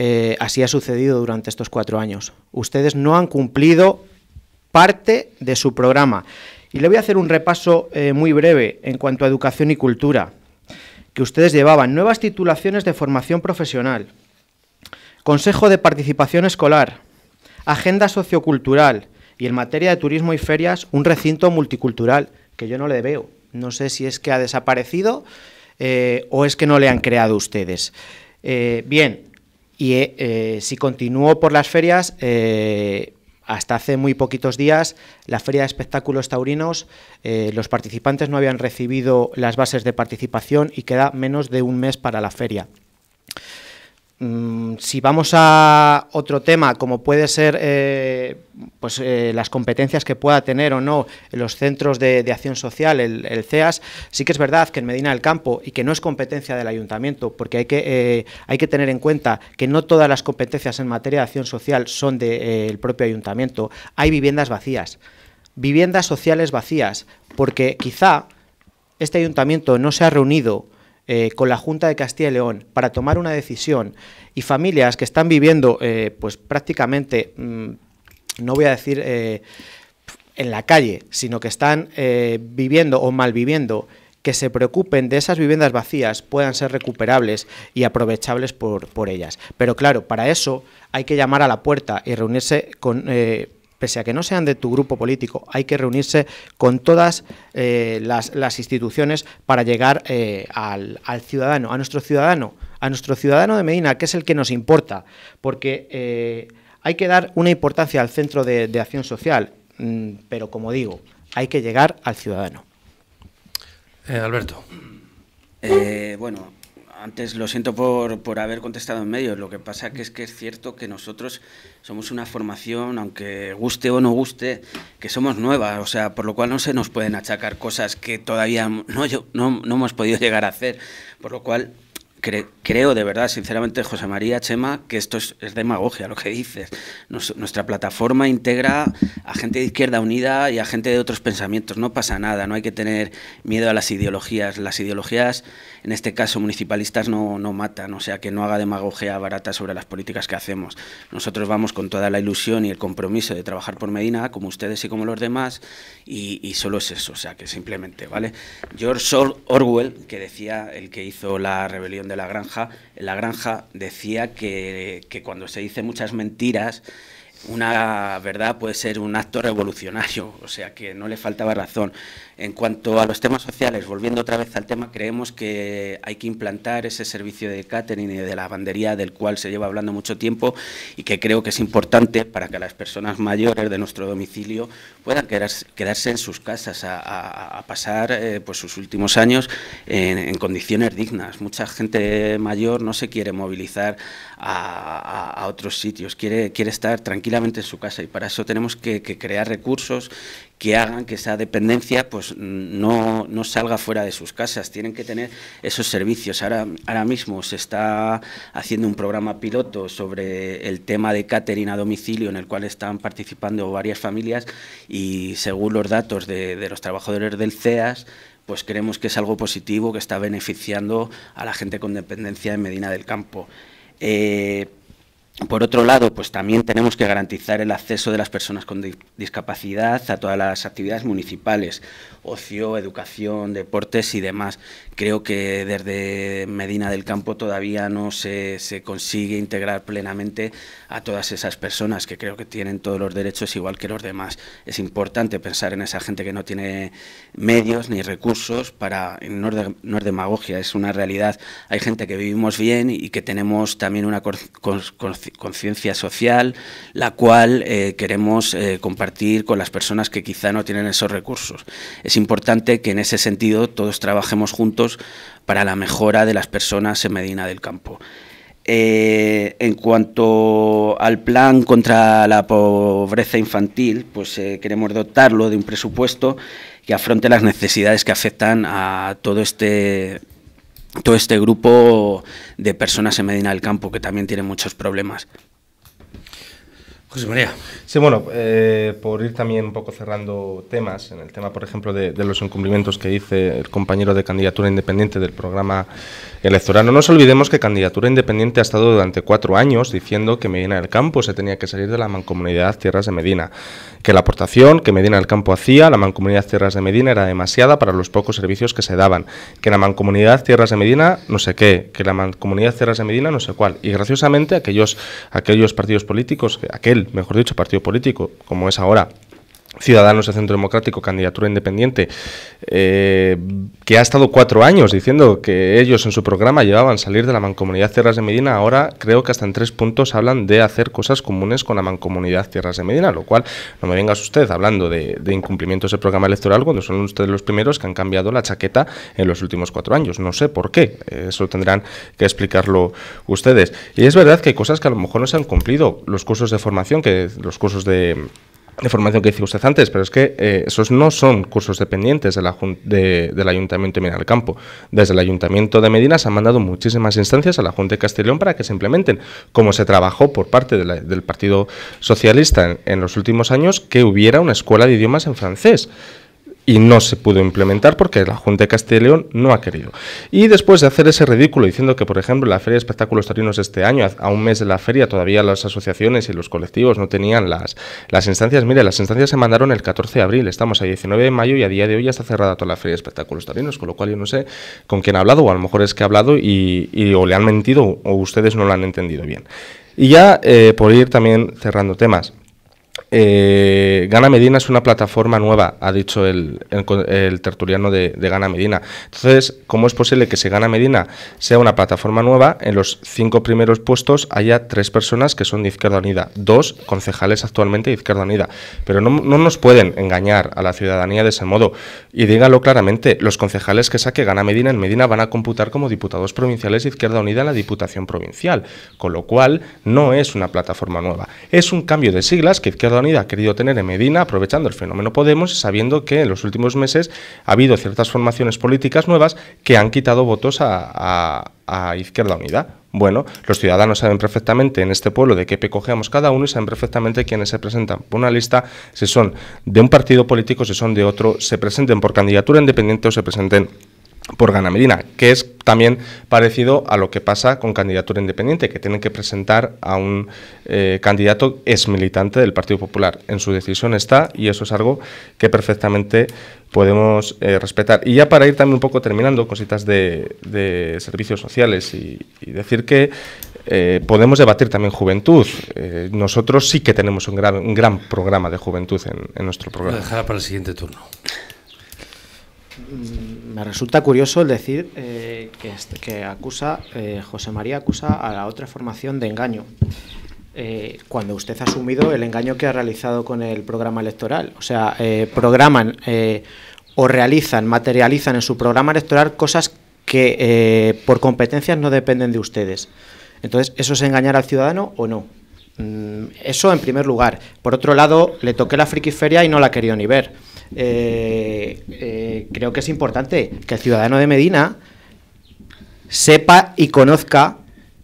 Eh, así ha sucedido durante estos cuatro años. Ustedes no han cumplido parte de su programa. Y le voy a hacer un repaso eh, muy breve en cuanto a educación y cultura, que ustedes llevaban nuevas titulaciones de formación profesional, Consejo de Participación Escolar, Agenda Sociocultural y en materia de turismo y ferias un recinto multicultural, que yo no le veo. No sé si es que ha desaparecido eh, o es que no le han creado ustedes. bien, y eh, eh, si continuó por las ferias, eh, hasta hace muy poquitos días, la Feria de Espectáculos Taurinos, los participantes no habían recibido las bases de participación y queda menos de un mes para la feria. Mm, si vamos a otro tema, como puede ser eh, pues, eh, las competencias que pueda tener o no los centros de, acción social, el, CEAS, sí que es verdad que en Medina del Campo, y que no es competencia del ayuntamiento, porque hay que, eh, hay que tener en cuenta que no todas las competencias en materia de acción social son del propio ayuntamiento, hay viviendas vacías, viviendas sociales vacías, porque quizá este ayuntamiento no se ha reunido eh, con la Junta de Castilla y León para tomar una decisión y familias que están viviendo eh, pues prácticamente, mm, no voy a decir eh, en la calle, sino que están viviendo o malviviendo, que se preocupen de esas viviendas vacías puedan ser recuperables y aprovechables por, por ellas. Pero claro, para eso hay que llamar a la puerta y reunirse con pese a que no sean de tu grupo político, hay que reunirse con todas eh, las, instituciones para llegar eh, al, ciudadano, a nuestro ciudadano, a nuestro ciudadano de Medina, que es el que nos importa, porque eh, hay que dar una importancia al centro de, acción social, mm, pero como digo, hay que llegar al ciudadano. Alberto. bueno, antes lo siento por, por haber contestado en medio. Lo que pasa que es que es cierto que nosotros somos una formación, aunque guste o no guste, que somos nuevas. o sea, por lo cual no se nos pueden achacar cosas que todavía no, no, no hemos podido llegar a hacer. Por lo cual creo de verdad, sinceramente, José María, Chema, que esto es, demagogia lo que dices. nuestra plataforma integra a gente de Izquierda Unida y a gente de otros pensamientos. No pasa nada, no hay que tener miedo a las ideologías. Las ideologías, en este caso municipalistas, no, no matan. O sea, que no haga demagogia barata sobre las políticas que hacemos. Nosotros vamos con toda la ilusión y el compromiso de trabajar por Medina, como ustedes y como los demás, y, y solo es eso. O sea, que simplemente, ¿vale? George Orwell, que decía, el que hizo la rebelión de La Granja, La Granja decía que, que cuando se dice muchas mentiras, una verdad puede ser un acto revolucionario, o sea que no le faltaba razón. En cuanto a los temas sociales, volviendo otra vez al tema, creemos que hay que implantar ese servicio de catering y de lavandería del cual se lleva hablando mucho tiempo y que creo que es importante para que las personas mayores de nuestro domicilio puedan quedarse, en sus casas a, pasar eh, pues sus últimos años en, condiciones dignas. Mucha gente mayor no se quiere movilizar a, otros sitios, quiere, quiere estar tranquilamente en su casa y para eso tenemos que crear recursos que hagan que esa dependencia pues no, salga fuera de sus casas. Tienen que tener esos servicios. Ahora, ahora mismo se está haciendo un programa piloto sobre el tema de catering a domicilio en el cual están participando varias familias y según los datos de, los trabajadores del CEAS, pues creemos que es algo positivo que está beneficiando a la gente con dependencia en Medina del Campo. Eh, por otro lado, pues también tenemos que garantizar el acceso de las personas con discapacidad a todas las actividades municipales, ocio, educación, deportes y demás. Creo que desde Medina del Campo todavía no se, consigue integrar plenamente a todas esas personas que creo que tienen todos los derechos igual que los demás. Es importante pensar en esa gente que no tiene medios ni recursos para... No es, no es demagogia, es una realidad. Hay gente que vivimos bien y que tenemos también una conciencia conciencia social, la cual eh, queremos eh, compartir con las personas que quizá no tienen esos recursos. Es importante que en ese sentido todos trabajemos juntos para la mejora de las personas en Medina del Campo. Eh, en cuanto al plan contra la pobreza infantil, pues queremos dotarlo de un presupuesto que afronte las necesidades que afectan a todo este todo este grupo de personas en Medina del Campo que también tiene muchos problemas. José María. Sí, bueno, eh, por ir también un poco cerrando temas, en el tema, por ejemplo, de, de, los incumplimientos que dice el compañero de candidatura independiente del programa electoral, no nos olvidemos que candidatura independiente ha estado durante cuatro años diciendo que Medina del Campo se tenía que salir de la mancomunidad Tierras de Medina, que la aportación que Medina del Campo hacía, la mancomunidad Tierras de Medina, era demasiada para los pocos servicios que se daban, que la mancomunidad Tierras de Medina no sé qué, que la mancomunidad Tierras de Medina no sé cuál, y graciosamente aquellos, aquellos partidos políticos, aquel mejor dicho, partido político, como es ahora Ciudadanos de Centro Democrático, candidatura independiente, eh, que ha estado cuatro años diciendo que ellos en su programa llevaban salir de la mancomunidad Tierras de Medina, ahora creo que hasta en tres puntos hablan de hacer cosas comunes con la mancomunidad Tierras de Medina, lo cual no me vengas usted hablando de, de incumplimientos del programa electoral cuando son ustedes los primeros que han cambiado la chaqueta en los últimos cuatro años. No sé por qué, eso tendrán que explicarlo ustedes. Y es verdad que hay cosas que a lo mejor no se han cumplido, los cursos de formación, que los cursos de de formación que hizo usted antes, pero es que eh, esos no son cursos dependientes del Ayuntamiento de Medina del Campo. Desde el Ayuntamiento de Medina se han mandado muchísimas instancias a la Junta de Castellón para que se implementen, como se trabajó por parte del Partido Socialista en los últimos años, que hubiera una escuela de idiomas en francés y no se pudo implementar porque la Junta de Castilla y León no ha querido. Y después de hacer ese ridículo diciendo que, por ejemplo, la Feria de Espectáculos Torinos este año, a un mes de la feria, todavía las asociaciones y los colectivos no tenían las, las instancias. Mire, las instancias se mandaron el 14 de abril, estamos a 19 de mayo y a día de hoy ya está cerrada toda la Feria de Espectáculos Torinos. con lo cual yo no sé con quién ha hablado, o a lo mejor es que ha hablado y, o le han mentido o ustedes no lo han entendido bien. Y ya eh, por ir también cerrando temas. Eh, Gana Medina es una plataforma nueva, ha dicho el, tertuliano de, Gana Medina. Entonces, ¿cómo es posible que si Gana Medina sea una plataforma nueva, en los cinco primeros puestos haya tres personas que son de Izquierda Unida, dos concejales actualmente de Izquierda Unida? Pero no, no nos pueden engañar a la ciudadanía de ese modo. Y dígalo claramente, los concejales que saque Gana Medina en Medina van a computar como diputados provinciales de Izquierda Unida en la Diputación Provincial, con lo cual no es una plataforma nueva. Es un cambio de siglas que Izquierda Unida ha querido tener en Medina, aprovechando el fenómeno Podemos, sabiendo que en los últimos meses ha habido ciertas formaciones políticas nuevas que han quitado votos a, Izquierda Unida. Bueno, los ciudadanos saben perfectamente en este pueblo de qué pe cogemos cada uno y saben perfectamente quiénes se presentan por una lista, si son de un partido político, si son de otro, se presenten por candidatura independiente o se presenten por Gana Medina, que es también parecido a lo que pasa con candidatura independiente, que tienen que presentar a un eh, candidato ex militante del Partido Popular. En su decisión está y eso es algo que perfectamente podemos eh, respetar. Y ya para ir también un poco terminando, cositas de, servicios sociales y, decir que eh, podemos debatir también juventud. nosotros sí que tenemos un gran, gran programa de juventud en, nuestro programa. para el siguiente turno. Mm, me resulta curioso el decir eh, este, que, acusa, eh, José María acusa a la otra formación de engaño. Eh, cuando usted ha asumido el engaño que ha realizado con el programa electoral. O sea, programan o realizan, materializan en su programa electoral cosas que por competencias no dependen de ustedes. Entonces, ¿eso es engañar al ciudadano o no? Mm, eso en primer lugar. Por otro lado, le toqué la friquiferia y no la quería ni ver. Eh, eh, creo que es importante que el ciudadano de Medina sepa y conozca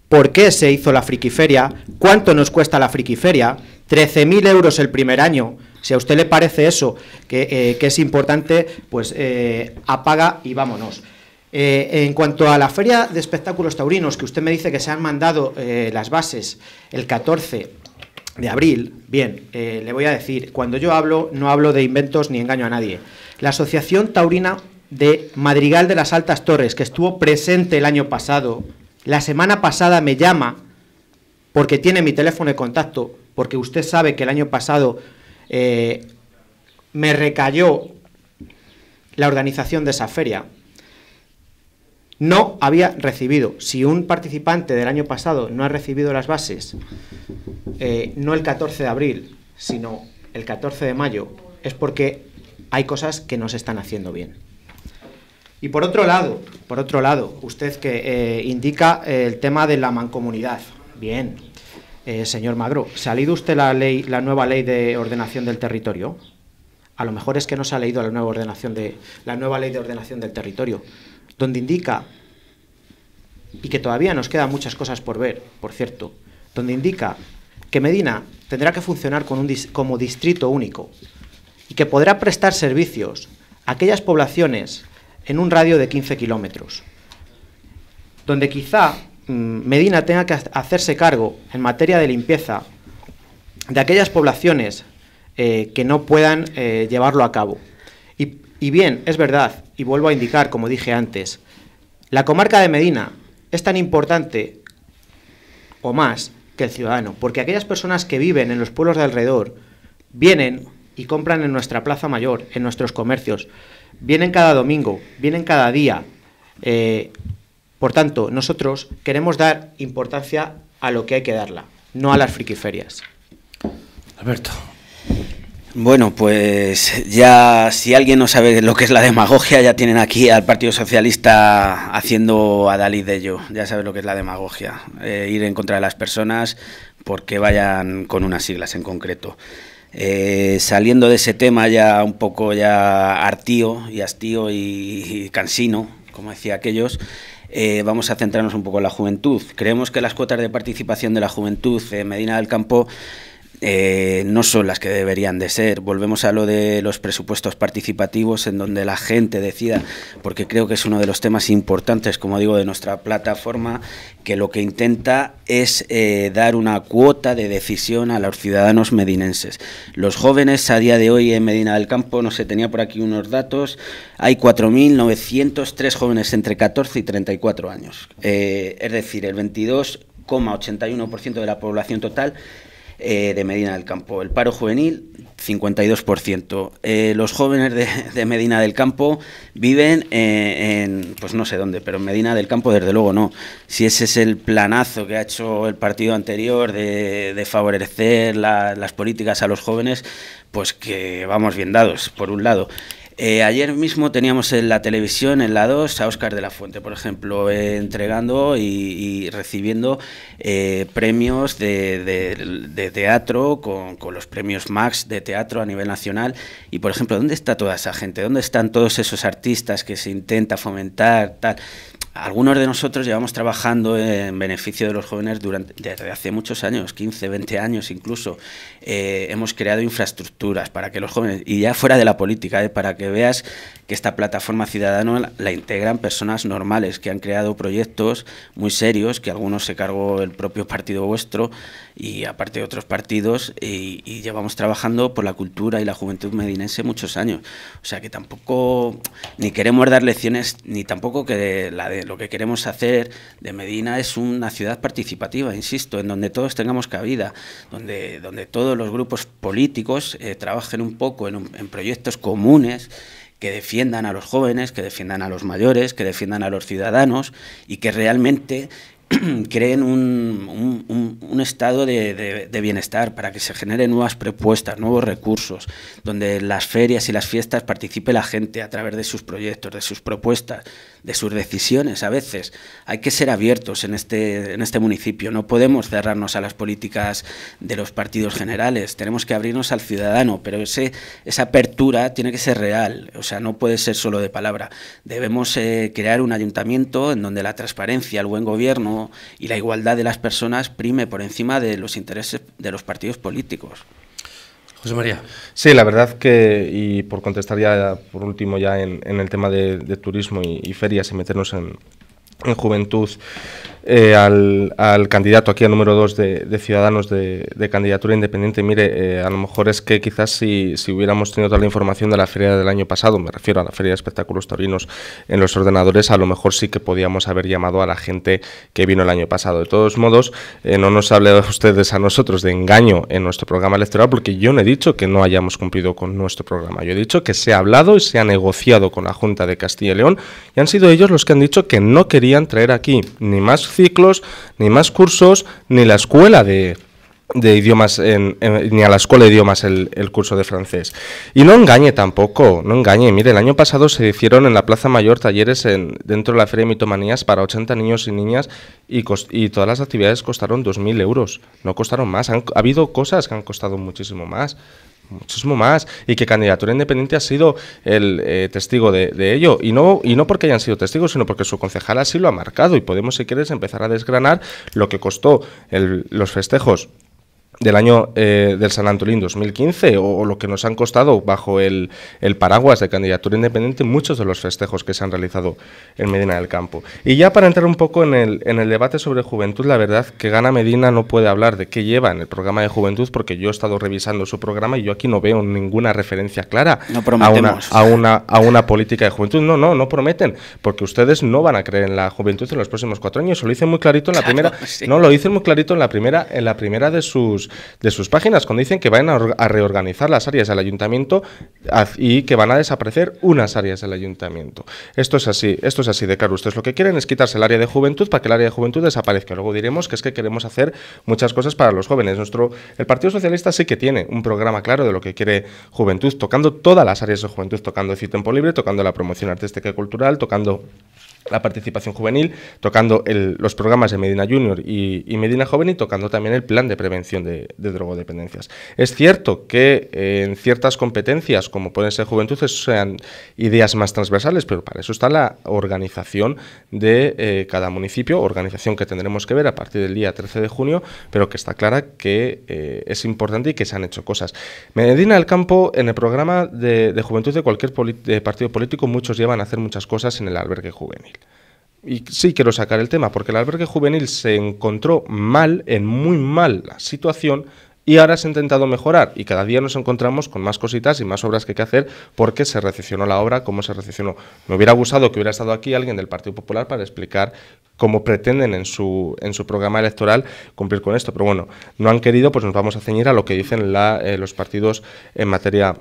por qué se hizo la friquiferia, cuánto nos cuesta la friquiferia, 13.000 euros el primer año. Si a usted le parece eso, que, eh, es importante, pues apaga y vámonos. en cuanto a la feria de espectáculos taurinos, que usted me dice que se han mandado las bases el 14 de abril, bien, eh, le voy a decir, cuando yo hablo, no hablo de inventos ni engaño a nadie. La Asociación Taurina de Madrigal de las Altas Torres, que estuvo presente el año pasado, la semana pasada me llama porque tiene mi teléfono de contacto, porque usted sabe que el año pasado eh, me recayó la organización de esa feria no había recibido. Si un participante del año pasado no ha recibido las bases, eh, no el 14 de abril, sino el 14 de mayo, es porque hay cosas que no se están haciendo bien. Y por otro lado, por otro lado, usted que eh, indica eh, el tema de la mancomunidad. Bien, señor Magro, ¿se ha leído usted la ley, la nueva ley de ordenación del territorio? A lo mejor es que no se ha leído la nueva ordenación de la nueva ley de ordenación del territorio donde indica, y que todavía nos quedan muchas cosas por ver, por cierto, donde indica que Medina tendrá que funcionar como distrito único y que podrá prestar servicios a aquellas poblaciones en un radio de 15 kilómetros, donde quizá mm, Medina tenga que hacerse cargo en materia de limpieza de aquellas poblaciones eh, que no puedan eh, llevarlo a cabo. Y bien, es verdad, y vuelvo a indicar, como dije antes, la comarca de Medina es tan importante o más que el ciudadano, porque aquellas personas que viven en los pueblos de alrededor vienen y compran en nuestra plaza mayor, en nuestros comercios, vienen cada domingo, vienen cada día. Eh, por tanto, nosotros queremos dar importancia a lo que hay que darla, no a las friquiferias. Alberto. Bueno, pues ya si alguien no sabe lo que es la demagogia, ya tienen aquí al Partido Socialista haciendo a Dalí de ello. Ya sabe lo que es la demagogia, eh, ir en contra de las personas porque vayan con unas siglas en concreto. Eh, saliendo de ese tema ya un poco ya artío y hastío y, cansino, como decía aquellos, eh, vamos a centrarnos un poco en la juventud. Creemos que las cuotas de participación de la juventud en Medina del Campo eh, no son las que deberían de ser. Volvemos a lo de los presupuestos participativos en donde la gente decida, porque creo que es uno de los temas importantes, como digo, de nuestra plataforma, que lo que intenta es eh, dar una cuota de decisión a los ciudadanos medinenses. Los jóvenes a día de hoy en Medina del Campo, no sé, tenía por aquí unos datos, hay 4.903 jóvenes entre 14 y 34 años. Eh, es decir, el 22,81% de la población total eh, de Medina del Campo. El paro juvenil, 52%. Eh, los jóvenes de, Medina del Campo viven eh, en, pues no sé dónde, pero en Medina del Campo desde luego no. Si ese es el planazo que ha hecho el partido anterior de, favorecer las políticas a los jóvenes, pues que vamos bien dados, por un lado. Eh, ayer mismo teníamos en la televisión, en la 2, a Óscar de la Fuente, por ejemplo, entregando y, recibiendo eh, premios de, teatro, con, con, los premios Max de teatro a nivel nacional. Y, por ejemplo, ¿dónde está toda esa gente? ¿Dónde están todos esos artistas que se intenta fomentar? Tal? Algunos de nosotros llevamos trabajando en beneficio de los jóvenes durante, desde hace muchos años, 15, 20 años incluso. Eh, hemos creado infraestructuras para que los jóvenes, y ya fuera de la política, eh, para que veas que esta plataforma ciudadana la integran personas normales que han creado proyectos muy serios, que algunos se cargó el propio partido vuestro, y aparte de otros partidos, y, llevamos trabajando por la cultura y la juventud medinense muchos años. O sea que tampoco ni queremos dar lecciones, ni tampoco que la de, lo que queremos hacer de Medina es una ciudad participativa, insisto, en donde todos tengamos cabida, donde, donde todos los grupos políticos eh, trabajen un poco en, en proyectos comunes que defiendan a los jóvenes, que defiendan a los mayores, que defiendan a los ciudadanos y que realmente <clears throat> creen un, estado de, bienestar para que se generen nuevas propuestas, nuevos recursos, donde las ferias y las fiestas participe la gente a través de sus proyectos, de sus propuestas, de sus decisiones. A veces hay que ser abiertos en este, en este municipio, no podemos cerrarnos a las políticas de los partidos generales, tenemos que abrirnos al ciudadano, pero ese, esa apertura tiene que ser real, o sea, no puede ser solo de palabra. Debemos eh, crear un ayuntamiento en donde la transparencia, el buen gobierno, y la igualdad de las personas prime por encima de los intereses de los partidos políticos. José María. Sí, la verdad que, y por contestar ya por último ya en, el tema de, turismo y, ferias y meternos en, en juventud, eh, al, candidato aquí, al número 2 de, Ciudadanos de, candidatura independiente, mire, eh, a lo mejor es que quizás si, hubiéramos tenido toda la información de la feria del año pasado, me refiero a la feria de espectáculos taurinos en los ordenadores, a lo mejor sí que podíamos haber llamado a la gente que vino el año pasado. De todos modos, eh, no nos hable <laughs> ustedes a nosotros de engaño en nuestro programa electoral, porque yo no he dicho que no hayamos cumplido con nuestro programa. Yo he dicho que se ha hablado y se ha negociado con la Junta de Castilla y León y han sido ellos los que han dicho que no querían traer aquí ni más ciclos, ni más cursos, ni la escuela de, de idiomas, ni a la escuela de idiomas el, el, curso de francés. Y no engañe tampoco, no engañe. Mire, el año pasado se hicieron en la Plaza Mayor talleres en, dentro de la Feria de Mitomanías para 80 niños y niñas y, y todas las actividades costaron 2.000 euros, no costaron más. Han, ha habido cosas que han costado muchísimo más muchísimo más y que Candidatura Independiente ha sido el eh, testigo de, ello y no y no porque hayan sido testigos sino porque su concejal así lo ha marcado y podemos si quieres empezar a desgranar lo que costó los festejos del año eh, del San Antolín 2015 o, lo que nos han costado bajo el, el, paraguas de candidatura independiente muchos de los festejos que se han realizado en Medina del Campo. Y ya para entrar un poco en el, en el debate sobre juventud, la verdad que Gana Medina no puede hablar de qué lleva en el programa de juventud porque yo he estado revisando su programa y yo aquí no veo ninguna referencia clara a, una, a, una, a una política de juventud. No, no, no prometen porque ustedes no van a creer en la juventud en los próximos cuatro años. Lo dicen muy clarito en la primera... No, lo hice muy clarito en la primera, en la primera de sus de sus páginas cuando dicen que van a, reorganizar las áreas del ayuntamiento y que van a desaparecer unas áreas del ayuntamiento. Esto es así, esto es así de claro. Ustedes lo que quieren es quitarse el área de juventud para que el área de juventud desaparezca. Luego diremos que es que queremos hacer muchas cosas para los jóvenes. Nuestro, el Partido Socialista sí que tiene un programa claro de lo que quiere juventud, tocando todas las áreas de juventud, tocando el tiempo libre, tocando la promoción artística y cultural, tocando la participación juvenil, tocando los programas de Medina Junior y, Medina Joven y tocando también el plan de prevención de, drogodependencias. Es cierto que eh, en ciertas competencias, como pueden ser juventudes, sean ideas más transversales, pero para eso está la organización de eh, cada municipio, organización que tendremos que ver a partir del día 13 de junio, pero que está clara que eh, es importante y que se han hecho cosas. Medina del Campo, en el programa de, juventud de cualquier partido político, muchos llevan a hacer muchas cosas en el albergue juvenil y sí quiero sacar el tema, porque el albergue juvenil se encontró mal, en muy mal la situación, y ahora se ha intentado mejorar y cada día nos encontramos con más cositas y más obras que hay que hacer porque se recepcionó la obra, como se recepcionó. Me hubiera gustado que hubiera estado aquí alguien del Partido Popular para explicar cómo pretenden en su, en su programa electoral cumplir con esto, pero bueno, no han querido, pues nos vamos a ceñir a lo que dicen eh, los partidos en materia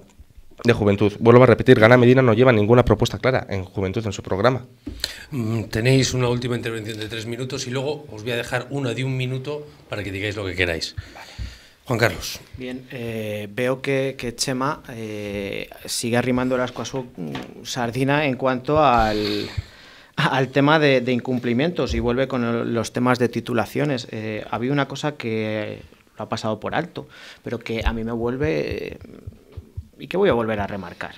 de Juventud. Vuelvo a repetir, Gana Medina no lleva ninguna propuesta clara en Juventud en su programa. Mm, tenéis una última intervención de tres minutos y luego os voy a dejar una de un minuto para que digáis lo que queráis. Juan Carlos. Bien, eh, veo que, Chema eh, sigue arrimando las asco a su mm, sardina en cuanto al, <laughs> tema de, incumplimientos y vuelve con los temas de titulaciones. Eh, había una cosa que lo ha pasado por alto, pero que a mí me vuelve y que voy a volver a remarcar.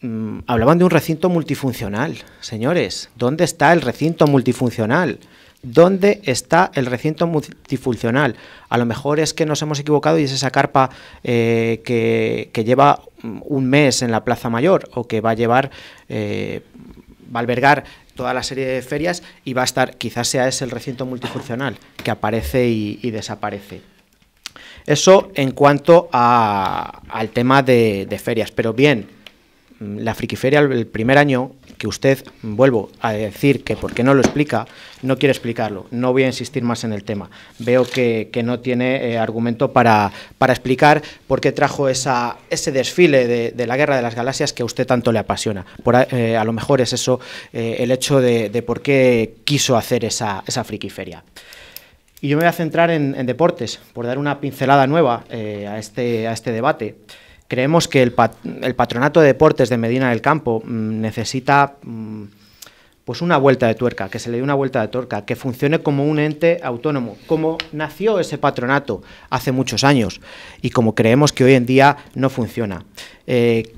Mm, hablaban de un recinto multifuncional. Señores, ¿dónde está el recinto multifuncional? ¿Dónde está el recinto multifuncional? A lo mejor es que nos hemos equivocado y es esa carpa eh, que, lleva un mes en la Plaza Mayor o que va a llevar, eh, va a albergar toda la serie de ferias y va a estar, quizás sea ese el recinto multifuncional que aparece y desaparece. Eso en cuanto al tema de, ferias. Pero bien, mm, la Frikiferia el primer año, que usted, vuelvo a decir que porque no lo explica, no quiere explicarlo. No voy a insistir más en el tema. Veo que, no tiene eh, argumento para, explicar por qué trajo esa, ese desfile de, la Guerra de las Galaxias que a usted tanto le apasiona. Por, eh, a lo mejor es eso eh, el hecho de, por qué quiso hacer esa, esa Frikiferia. Y yo me voy a centrar en, deportes, por dar una pincelada nueva eh, a, este, a este debate. Creemos que el, Patronato de Deportes de Medina del Campo mm, necesita mm, pues una vuelta de tuerca, que se le dé una vuelta de tuerca, que funcione como un ente autónomo, como nació ese patronato hace muchos años y como creemos que hoy en día no funciona. Eh,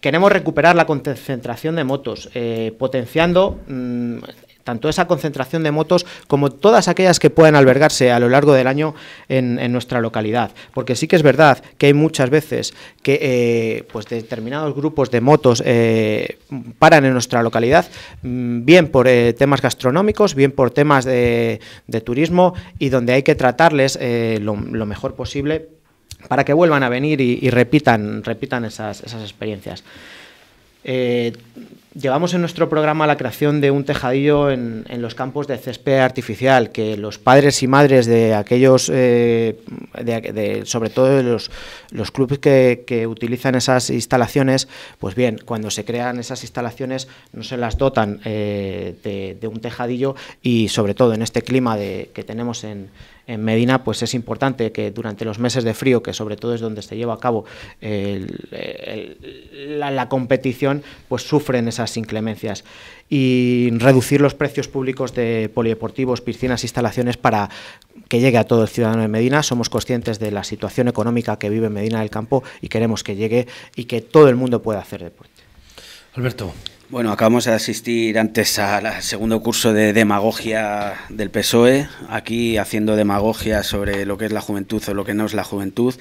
queremos recuperar la concentración de motos, eh, potenciando mm, tanto esa concentración de motos como todas aquellas que pueden albergarse a lo largo del año en, nuestra localidad. Porque sí que es verdad que hay muchas veces que eh, pues determinados grupos de motos eh, paran en nuestra localidad, mm, bien por eh, temas gastronómicos, bien por temas de, turismo y donde hay que tratarles lo, mejor posible para que vuelvan a venir y, repitan, repitan esas, experiencias. Llevamos en nuestro programa la creación de un tejadillo en, los campos de césped artificial, que los padres y madres de aquellos, eh, sobre todo de los, clubes que, utilizan esas instalaciones, pues bien, cuando se crean esas instalaciones no se las dotan eh, de, de, un tejadillo y sobre todo en este clima de, que tenemos en, en Medina, pues es importante que durante los meses de frío, que sobre todo es donde se lleva a cabo la, competición, pues sufren esas inclemencias y reducir los precios públicos de polideportivos, piscinas, instalaciones para que llegue a todo el ciudadano de Medina. Somos conscientes de la situación económica que vive Medina del Campo y queremos que llegue y que todo el mundo pueda hacer deporte. Alberto. Bueno, acabamos de asistir antes al segundo curso de demagogia del PSOE, aquí haciendo demagogia sobre lo que es la juventud o lo que no es la juventud.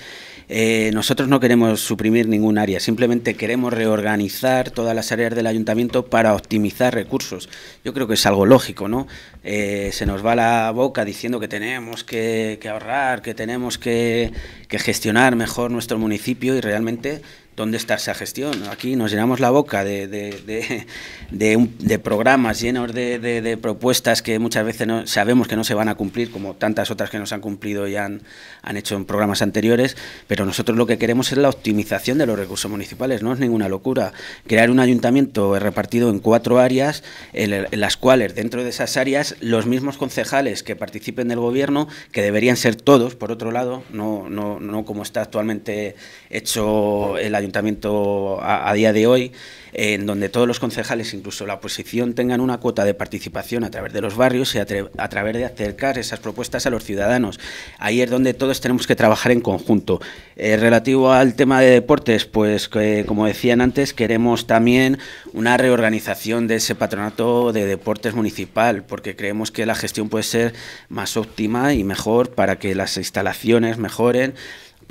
Eh, nosotros no queremos suprimir ningún área, simplemente queremos reorganizar todas las áreas del ayuntamiento para optimizar recursos. Yo creo que es algo lógico, ¿no? Eh, se nos va la boca diciendo que tenemos que, ahorrar, que tenemos que, que gestionar mejor nuestro municipio y realmente ¿dónde está esa gestión? Aquí nos llenamos la boca de, de, programas llenos de, propuestas que muchas veces no, sabemos que no se van a cumplir, como tantas otras que nos han cumplido y han, han, hecho en programas anteriores, pero nosotros lo que queremos es la optimización de los recursos municipales, no es ninguna locura. Crear un ayuntamiento repartido en cuatro áreas, en, las cuales dentro de esas áreas los mismos concejales que participen del gobierno, que deberían ser todos, por otro lado, no, no, no como está actualmente hecho el ayuntamiento, ayuntamiento a, día de hoy, en donde todos los concejales, incluso la oposición, tengan una cuota de participación a través de los barrios y a, través de acercar esas propuestas a los ciudadanos. Ahí es donde todos tenemos que trabajar en conjunto. Eh, relativo al tema de deportes, pues como decían antes, queremos también una reorganización de ese patronato de deportes municipal, porque creemos que la gestión puede ser más óptima y mejor para que las instalaciones mejoren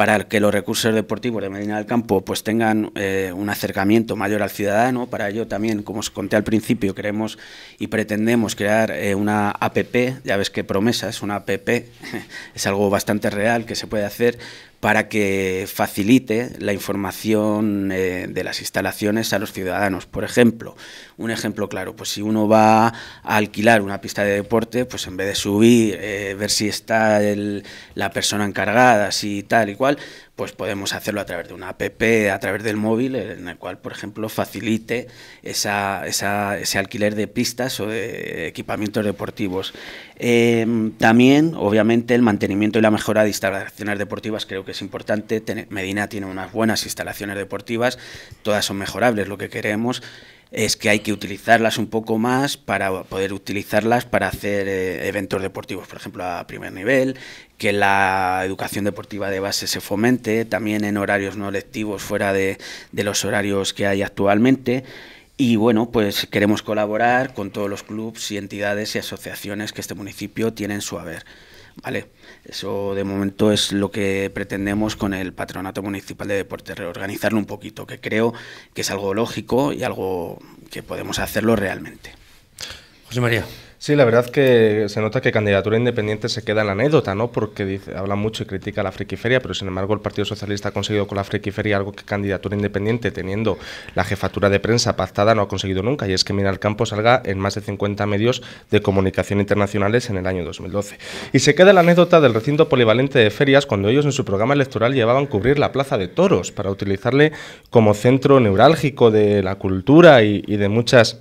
para que los recursos deportivos de Medina del Campo pues tengan eh, un acercamiento mayor al ciudadano. Para ello también, como os conté al principio, queremos y pretendemos crear eh, una APP, ya ves que promesa, es una APP, <laughs> es algo bastante real que se puede hacer para que facilite la información eh, de las instalaciones a los ciudadanos. Por ejemplo, un ejemplo claro, pues si uno va a alquilar una pista de deporte, pues en vez de subir, eh, ver si está la persona encargada, si tal y cual, pues podemos hacerlo a través de una app, a través del móvil, en el cual, por ejemplo, facilite ese alquiler de pistas o de equipamientos deportivos. Em, también, obviamente, el mantenimiento y la mejora de instalaciones deportivas creo que es importante. Medina tiene unas buenas instalaciones deportivas, todas son mejorables, lo que queremos es que hay que utilizarlas un poco más para poder utilizarlas para hacer eh, eventos deportivos, por ejemplo, a primer nivel, que la educación deportiva de base se fomente, también en horarios no lectivos fuera de, de los horarios que hay actualmente. Y bueno, pues queremos colaborar con todos los clubes y entidades y asociaciones que este municipio tiene en su haber. Vale, eso de momento es lo que pretendemos con el Patronato Municipal de Deportes, reorganizarlo un poquito, que creo que es algo lógico y algo que podemos hacerlo realmente. José María. Sí, la verdad que se nota que Candidatura Independiente se queda en la anécdota, ¿no? Porque dice, habla mucho y critica la friquiferia, pero sin embargo el Partido Socialista ha conseguido con la friquiferia algo que Candidatura Independiente, teniendo la jefatura de prensa pactada, no ha conseguido nunca, y es que Miral Campo salga en más de 50 medios de comunicación internacionales en el año 2012. Y se queda la anécdota del recinto polivalente de ferias cuando ellos en su programa electoral llevaban cubrir la Plaza de Toros para utilizarle como centro neurálgico de la cultura y de muchas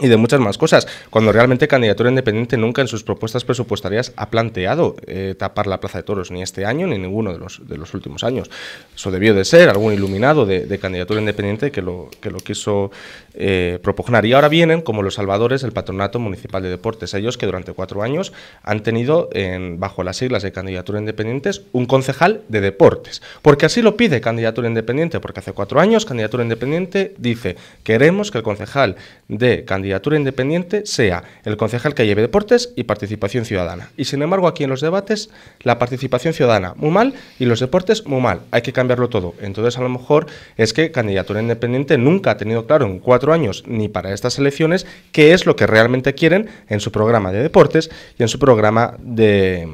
y de muchas más cosas, cuando realmente Candidatura Independiente nunca en sus propuestas presupuestarias ha planteado eh, tapar la Plaza de Toros, ni este año ni ninguno de los, de los últimos años. Eso debió de ser algún iluminado de, Candidatura Independiente que lo, que lo quiso eh, Y ahora vienen como los salvadores el Patronato Municipal de Deportes, ellos que durante cuatro años han tenido en, bajo las siglas de Candidatura Independiente... un concejal de deportes, porque así lo pide Candidatura Independiente, porque hace cuatro años Candidatura Independiente dice queremos que el concejal de Candidatura candidatura independiente sea el concejal que lleve deportes y participación ciudadana. Y sin embargo, aquí en los debates, la participación ciudadana muy mal y los deportes muy mal. Hay que cambiarlo todo. Entonces, a lo mejor es que candidatura independiente nunca ha tenido claro en cuatro años ni para estas elecciones qué es lo que realmente quieren en su programa de deportes y en su programa de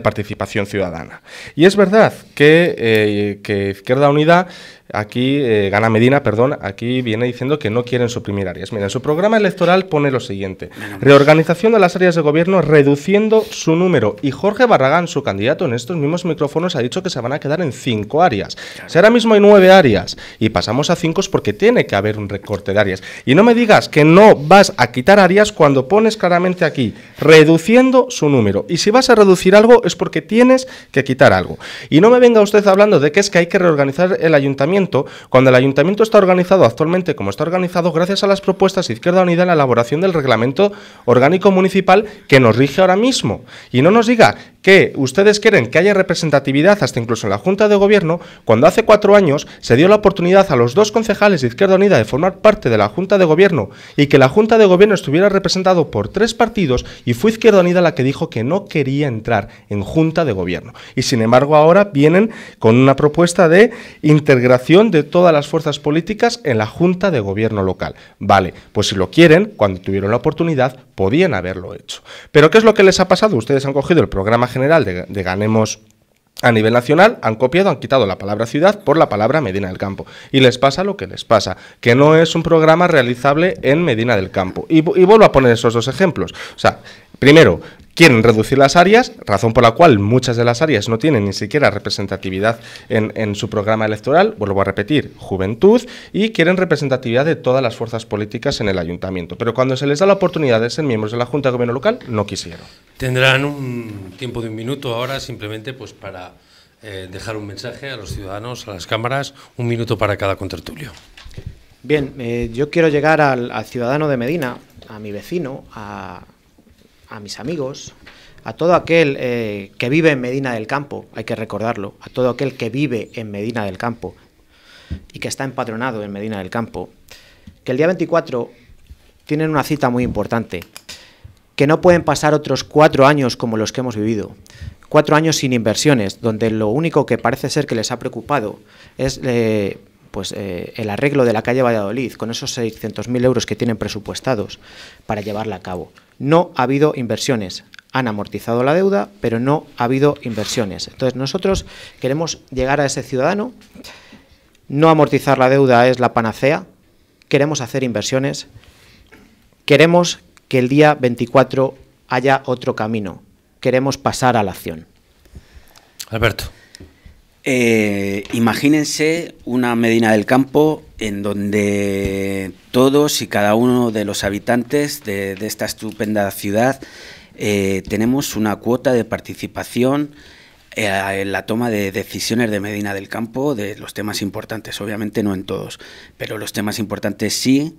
participación ciudadana. Y es verdad que, eh, que Izquierda Unida aquí, eh, Gana Medina, perdón, aquí viene diciendo que no quieren suprimir áreas. Mira, en su programa electoral pone lo siguiente: reorganización de las áreas de gobierno reduciendo su número. Y Jorge Barragán, su candidato en estos mismos micrófonos, ha dicho que se van a quedar en cinco áreas. Si ahora mismo hay nueve áreas y pasamos a cinco es porque tiene que haber un recorte de áreas. Y no me digas que no vas a quitar áreas cuando pones claramente aquí, reduciendo su número. Y si vas a reducir algo es porque tienes que quitar algo. Y no me venga usted hablando de que es que hay que reorganizar el ayuntamiento cuando el ayuntamiento está organizado actualmente como está organizado gracias a las propuestas de Izquierda Unida en la elaboración del reglamento orgánico municipal que nos rige ahora mismo. Y no nos diga que ustedes quieren que haya representatividad hasta incluso en la Junta de Gobierno, cuando hace cuatro años se dio la oportunidad a los dos concejales de Izquierda Unida de formar parte de la Junta de Gobierno y que la Junta de Gobierno estuviera representado por tres partidos y fue Izquierda Unida la que dijo que no quería entrar en Junta de Gobierno. Y sin embargo ahora vienen con una propuesta de integración de todas las fuerzas políticas en la Junta de Gobierno local. Vale, pues si lo quieren, cuando tuvieron la oportunidad, podían haberlo hecho. Pero ¿qué es lo que les ha pasado? Ustedes han cogido el programa general general de, Ganemos a nivel nacional han copiado, han quitado la palabra ciudad por la palabra Medina del Campo. Y les pasa lo que les pasa, que no es un programa realizable en Medina del Campo. Y, y vuelvo a poner esos dos ejemplos. O sea, primero, quieren reducir las áreas, razón por la cual muchas de las áreas no tienen ni siquiera representatividad en, su programa electoral, vuelvo a repetir, juventud, y quieren representatividad de todas las fuerzas políticas en el ayuntamiento. Pero cuando se les da la oportunidad de ser miembros de la Junta de Gobierno Local, no quisieron. Tendrán un tiempo de un minuto ahora simplemente pues para eh, dejar un mensaje a los ciudadanos, a las cámaras, un minuto para cada contertulio. Bien, eh, yo quiero llegar al ciudadano de Medina, a mi vecino, a, a mis amigos, a todo aquel eh, que vive en Medina del Campo, hay que recordarlo, a todo aquel que vive en Medina del Campo y que está empadronado en Medina del Campo, que el día 24 tienen una cita muy importante, que no pueden pasar otros cuatro años como los que hemos vivido, cuatro años sin inversiones, donde lo único que parece ser que les ha preocupado es eh, pues, eh, el arreglo de la calle Valladolid, con esos 600.000 euros que tienen presupuestados para llevarla a cabo no ha habido inversiones. Han amortizado la deuda, pero no ha habido inversiones. Entonces nosotros queremos llegar a ese ciudadano. No amortizar la deuda es la panacea. Queremos hacer inversiones. Queremos que el día 24 haya otro camino. Queremos pasar a la acción. Alberto. Eh, imagínense una Medina del Campo en donde todos y cada uno de los habitantes de, esta estupenda ciudad eh, tenemos una cuota de participación eh, en la toma de decisiones de Medina del Campo de los temas importantes, obviamente no en todos, pero los temas importantes sí.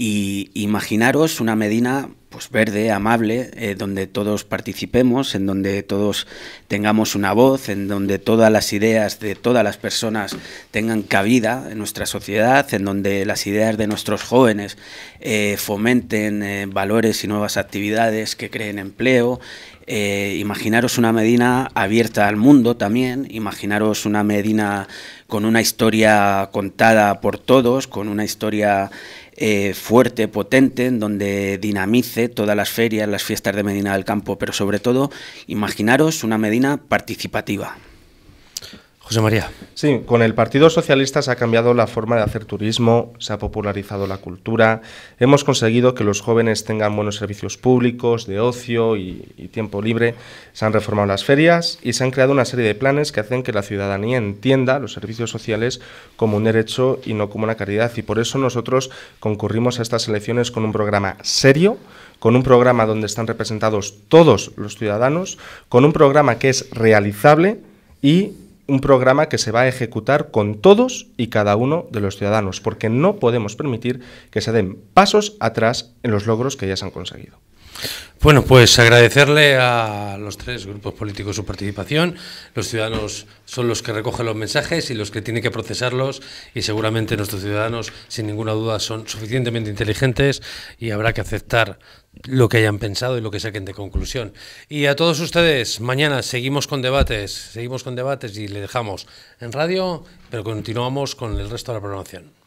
Y imaginaros una Medina pues verde, amable, eh, donde todos participemos, en donde todos tengamos una voz, en donde todas las ideas de todas las personas tengan cabida en nuestra sociedad, en donde las ideas de nuestros jóvenes eh, fomenten eh, valores y nuevas actividades que creen empleo. imaginaros una Medina abierta al mundo también, imaginaros una Medina con una historia contada por todos, con una historia eh, fuerte, potente, en donde dinamice todas las ferias, las fiestas de Medina del Campo, pero sobre todo imaginaros una Medina participativa. José María. Sí, con el Partido Socialista se ha cambiado la forma de hacer turismo, se ha popularizado la cultura, hemos conseguido que los jóvenes tengan buenos servicios públicos, de ocio y, tiempo libre, se han reformado las ferias y se han creado una serie de planes que hacen que la ciudadanía entienda los servicios sociales como un derecho y no como una caridad. Y por eso nosotros concurrimos a estas elecciones con un programa serio, con un programa donde están representados todos los ciudadanos, con un programa que es realizable y un programa que se va a ejecutar con todos y cada uno de los ciudadanos, porque no podemos permitir que se den pasos atrás en los logros que ya se han conseguido. Bueno, pues agradecerle a los tres grupos políticos su participación. Los ciudadanos son los que recogen los mensajes y los que tienen que procesarlos y seguramente nuestros ciudadanos, sin ninguna duda, son suficientemente inteligentes y habrá que aceptar lo que hayan pensado y lo que saquen de conclusión. Y a todos ustedes, mañana seguimos con debates, seguimos con debates y le dejamos en radio, pero continuamos con el resto de la programación.